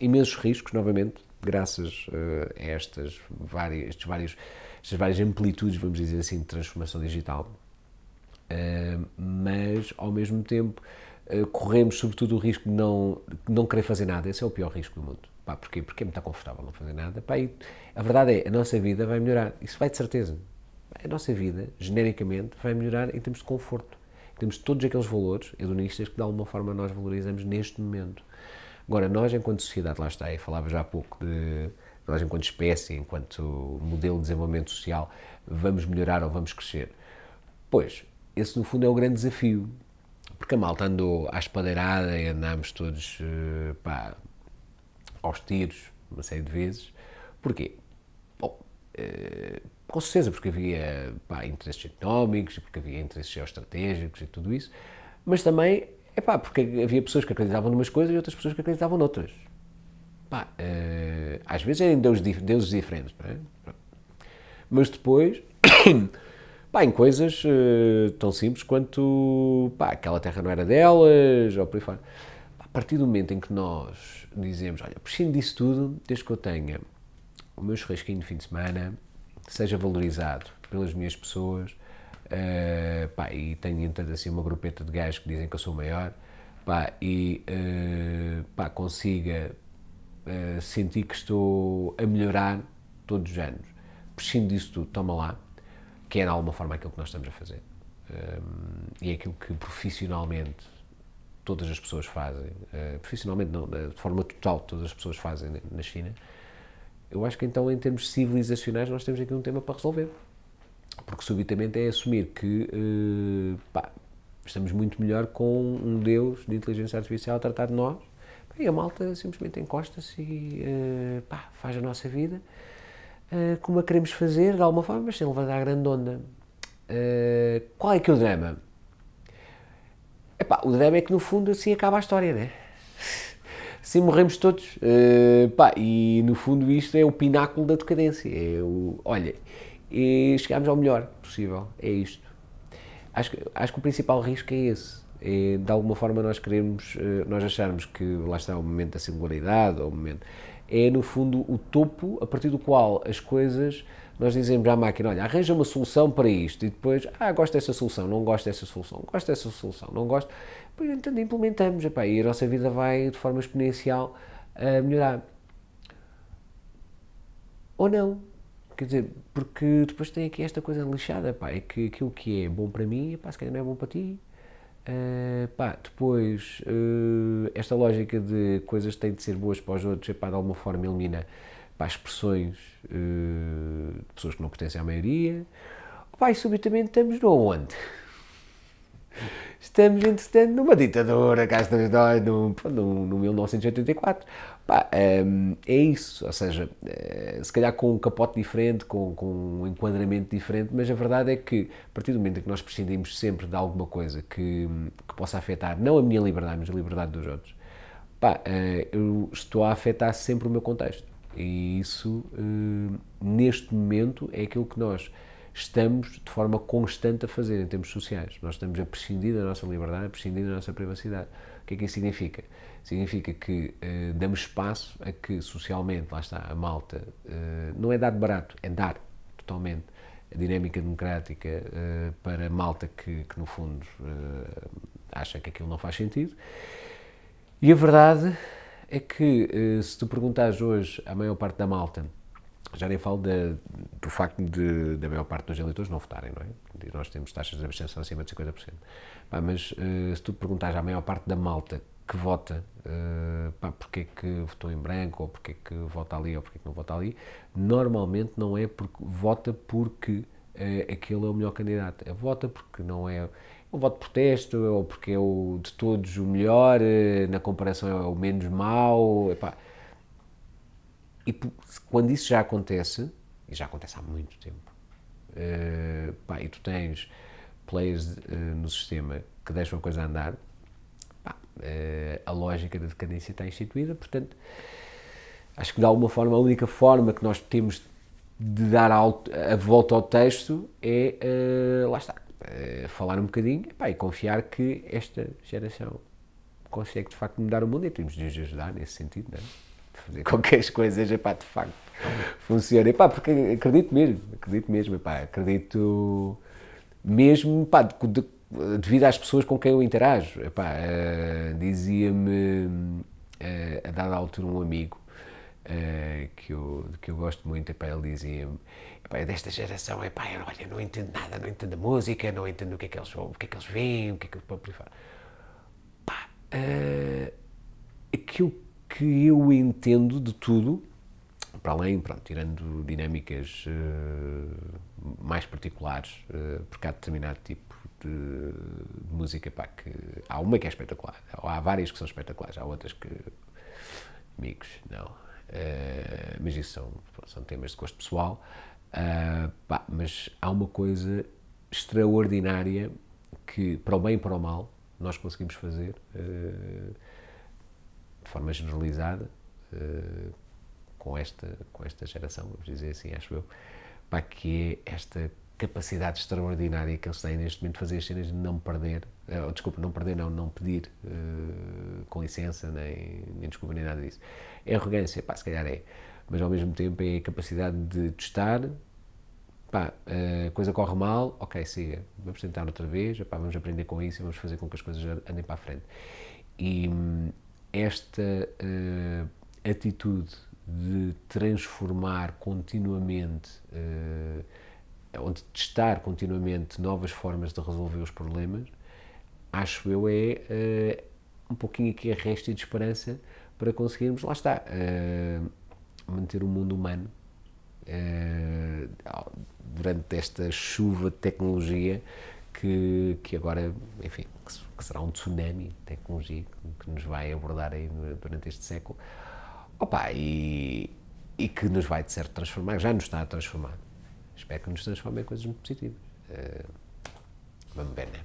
imensos riscos, novamente, graças eh, a estas várias, estes vários, estas várias amplitudes, vamos dizer assim, de transformação digital. Eh, mas, ao mesmo tempo, eh, corremos sobretudo o risco de não, de não querer fazer nada. Esse é o pior risco do mundo. Pá, porquê? Porque é muito confortável não fazer nada. Pá, e a verdade é, a nossa vida vai melhorar. Isso vai de certeza. A nossa vida, genericamente, vai melhorar em termos de conforto. Temos todos aqueles valores hedonistas que de alguma forma nós valorizamos neste momento. Agora, nós, enquanto sociedade, lá está, e falava já há pouco de nós, enquanto espécie, enquanto modelo de desenvolvimento social, vamos melhorar ou vamos crescer. Pois, esse no fundo é o grande desafio, porque a malta andou à espadeirada e andámos todos eh, pá, aos tiros, uma série de vezes. Porquê? Bom, eh, com certeza, porque havia pá, interesses económicos, porque havia interesses geoestratégicos e tudo isso, mas também é pá, porque havia pessoas que acreditavam numas coisas e outras pessoas que acreditavam noutras. Pá, uh, às vezes eram deuses, deuses diferentes, é? mas depois, pá, em coisas uh, tão simples quanto pá, aquela terra não era delas, ou por aí fora. A partir do momento em que nós dizemos, olha, prescindo disso tudo, desde que eu tenha o meu churrasquinho de fim de semana, seja valorizado pelas minhas pessoas, Uh, pá, e tenho então assim uma grupeta de gajos que dizem que eu sou maior, pá, e uh, pá, consiga uh, sentir que estou a melhorar todos os anos. Prescindo disso tudo, toma lá, que é de alguma forma aquilo que nós estamos a fazer. e é aquilo que profissionalmente todas as pessoas fazem, profissionalmente não, de forma total todas as pessoas fazem na China, eu acho que então em termos civilizacionais nós temos aqui um tema para resolver. Porque subitamente é assumir que eh, pá, estamos muito melhor com um Deus de inteligência artificial a tratar de nós. E a malta simplesmente encosta-se e eh, pá, faz a nossa vida eh, como a queremos fazer, de alguma forma, mas sem levantar a grande onda. qual é que é o drama? Epá, o drama é que no fundo assim acaba a história, né? assim morremos todos. Uh, pá, e no fundo isto é o pináculo da decadência. É o, olha, e chegarmos ao melhor possível. É isto. Acho que, acho que o principal risco é esse. e é, de alguma forma nós queremos, eh, nós acharmos que lá está o momento da singularidade, ou o momento... É, no fundo, o topo a partir do qual as coisas... Nós dizemos à máquina, olha, arranja uma solução para isto. E depois, ah, gosto dessa solução, não gosto dessa solução, gosto dessa solução, não gosto... Pois, então, implementamos, epá, e a nossa vida vai de forma exponencial a melhorar. Ou não. Quer dizer, porque depois tem aqui esta coisa lixada, pá, é que aquilo que é bom para mim, pá, se calhar não é bom para ti. Uh, pá, depois, uh, esta lógica de coisas têm de ser boas para os outros, pá, de alguma forma elimina pá, expressões uh, de pessoas que não pertencem à maioria. Pá, e subitamente estamos no onde? Estamos, entretanto, numa ditadura, cá estamos nós, num, num, num 1984. Pá, ehm, é isso, ou seja, eh, se calhar com um capote diferente, com, com, um enquadramento diferente, mas a verdade é que a partir do momento em que nós prescindimos sempre de alguma coisa que, que possa afetar não a minha liberdade, mas a liberdade dos outros, pá, eh, eu estou a afetar sempre o meu contexto. E isso, eh, neste momento, é aquilo que nós estamos de forma constante a fazer em termos sociais. Nós estamos a prescindir da nossa liberdade, a prescindir da nossa privacidade. O que é que isso significa? significa que uh, damos espaço a que socialmente, lá está, a malta, uh, não é dado barato, é dar totalmente a dinâmica democrática uh, para malta que, que no fundo, acha que aquilo não faz sentido. E a verdade é que, se tu perguntares hoje à maior parte da malta, já nem falo de, do facto de, da maior parte dos eleitores não votarem, não é? E nós temos taxas de abstenção acima de 50%. Pá, mas se tu perguntares à maior parte da malta que vota, uh, pá, porque é que votou em branco, ou porque é que vota ali, ou porque é que não vota ali, normalmente não é porque vota porque uh, aquele é o melhor candidato. É vota porque não é, é um voto de protesto, ou porque é o de todos o melhor, eh, na comparação é o menos mau, epá. E quando isso já acontece, e já acontece há muito tempo, pá, e tu tens players no sistema que deixam a coisa a andar, eh, a lógica da decadência está instituída, portanto, acho que de alguma forma a única forma que nós temos de dar a, volta ao texto é, eh, lá está, eh, falar um bocadinho epá, e confiar que esta geração consegue de facto mudar o mundo e temos de nos ajudar nesse sentido, não é? Fazer com que as coisas, epá, de facto, funcionem. Epá, porque acredito mesmo, acredito mesmo, epá, acredito mesmo, pá, de, de, devido às pessoas com quem eu interajo. Epá, uh, dizia-me, uh, a dada altura, um amigo uh, que, eu, que eu gosto muito, epá, ele dizia-me, é desta geração, epá, eu, olha, não entendo nada, não entendo a música, não entendo o que é que eles ouvem, o que é que eles veem, o que é que eles... Pá, uh, aquilo que eu entendo de tudo, para além, pronto, tirando dinâmicas mais particulares, porque há determinado tipo de, de música, pá, que há uma que é espetacular, há várias que são espetaculares, há outras que, amigos, não, uh, mas isso são, são temas de gosto pessoal, uh, pá, mas há uma coisa extraordinária que, para o bem e para o mal, nós conseguimos fazer uh, de forma generalizada com, esta, com esta geração, vamos dizer assim, acho eu, pá, que é esta capacidade extraordinária que eles têm neste momento de fazer as cenas de não perder, uh, desculpa, não perder, não, não pedir uh, com licença, nem, nem desculpa, nem nada disso. É arrogância, pá, se calhar é, mas ao mesmo tempo é a capacidade de testar, pá, uh, coisa corre mal, ok, siga, vamos tentar outra vez, pá, vamos aprender com isso e vamos fazer com que as coisas andem para a frente. E hum, esta uh, atitude de transformar continuamente é ou de testar continuamente novas formas de resolver os problemas, acho eu é uh, um pouquinho aqui a resta de esperança para conseguirmos, lá está, uh, manter o mundo humano uh, durante esta chuva de tecnologia que, que agora, enfim, que, que será um tsunami de tecnologia que, nos vai abordar aí durante este século. Opa, e, e que nos vai, de certo, transformar, já nos está a transformar Espero que nos transforme em coisas muito positivas. Uh, vamos ver, né?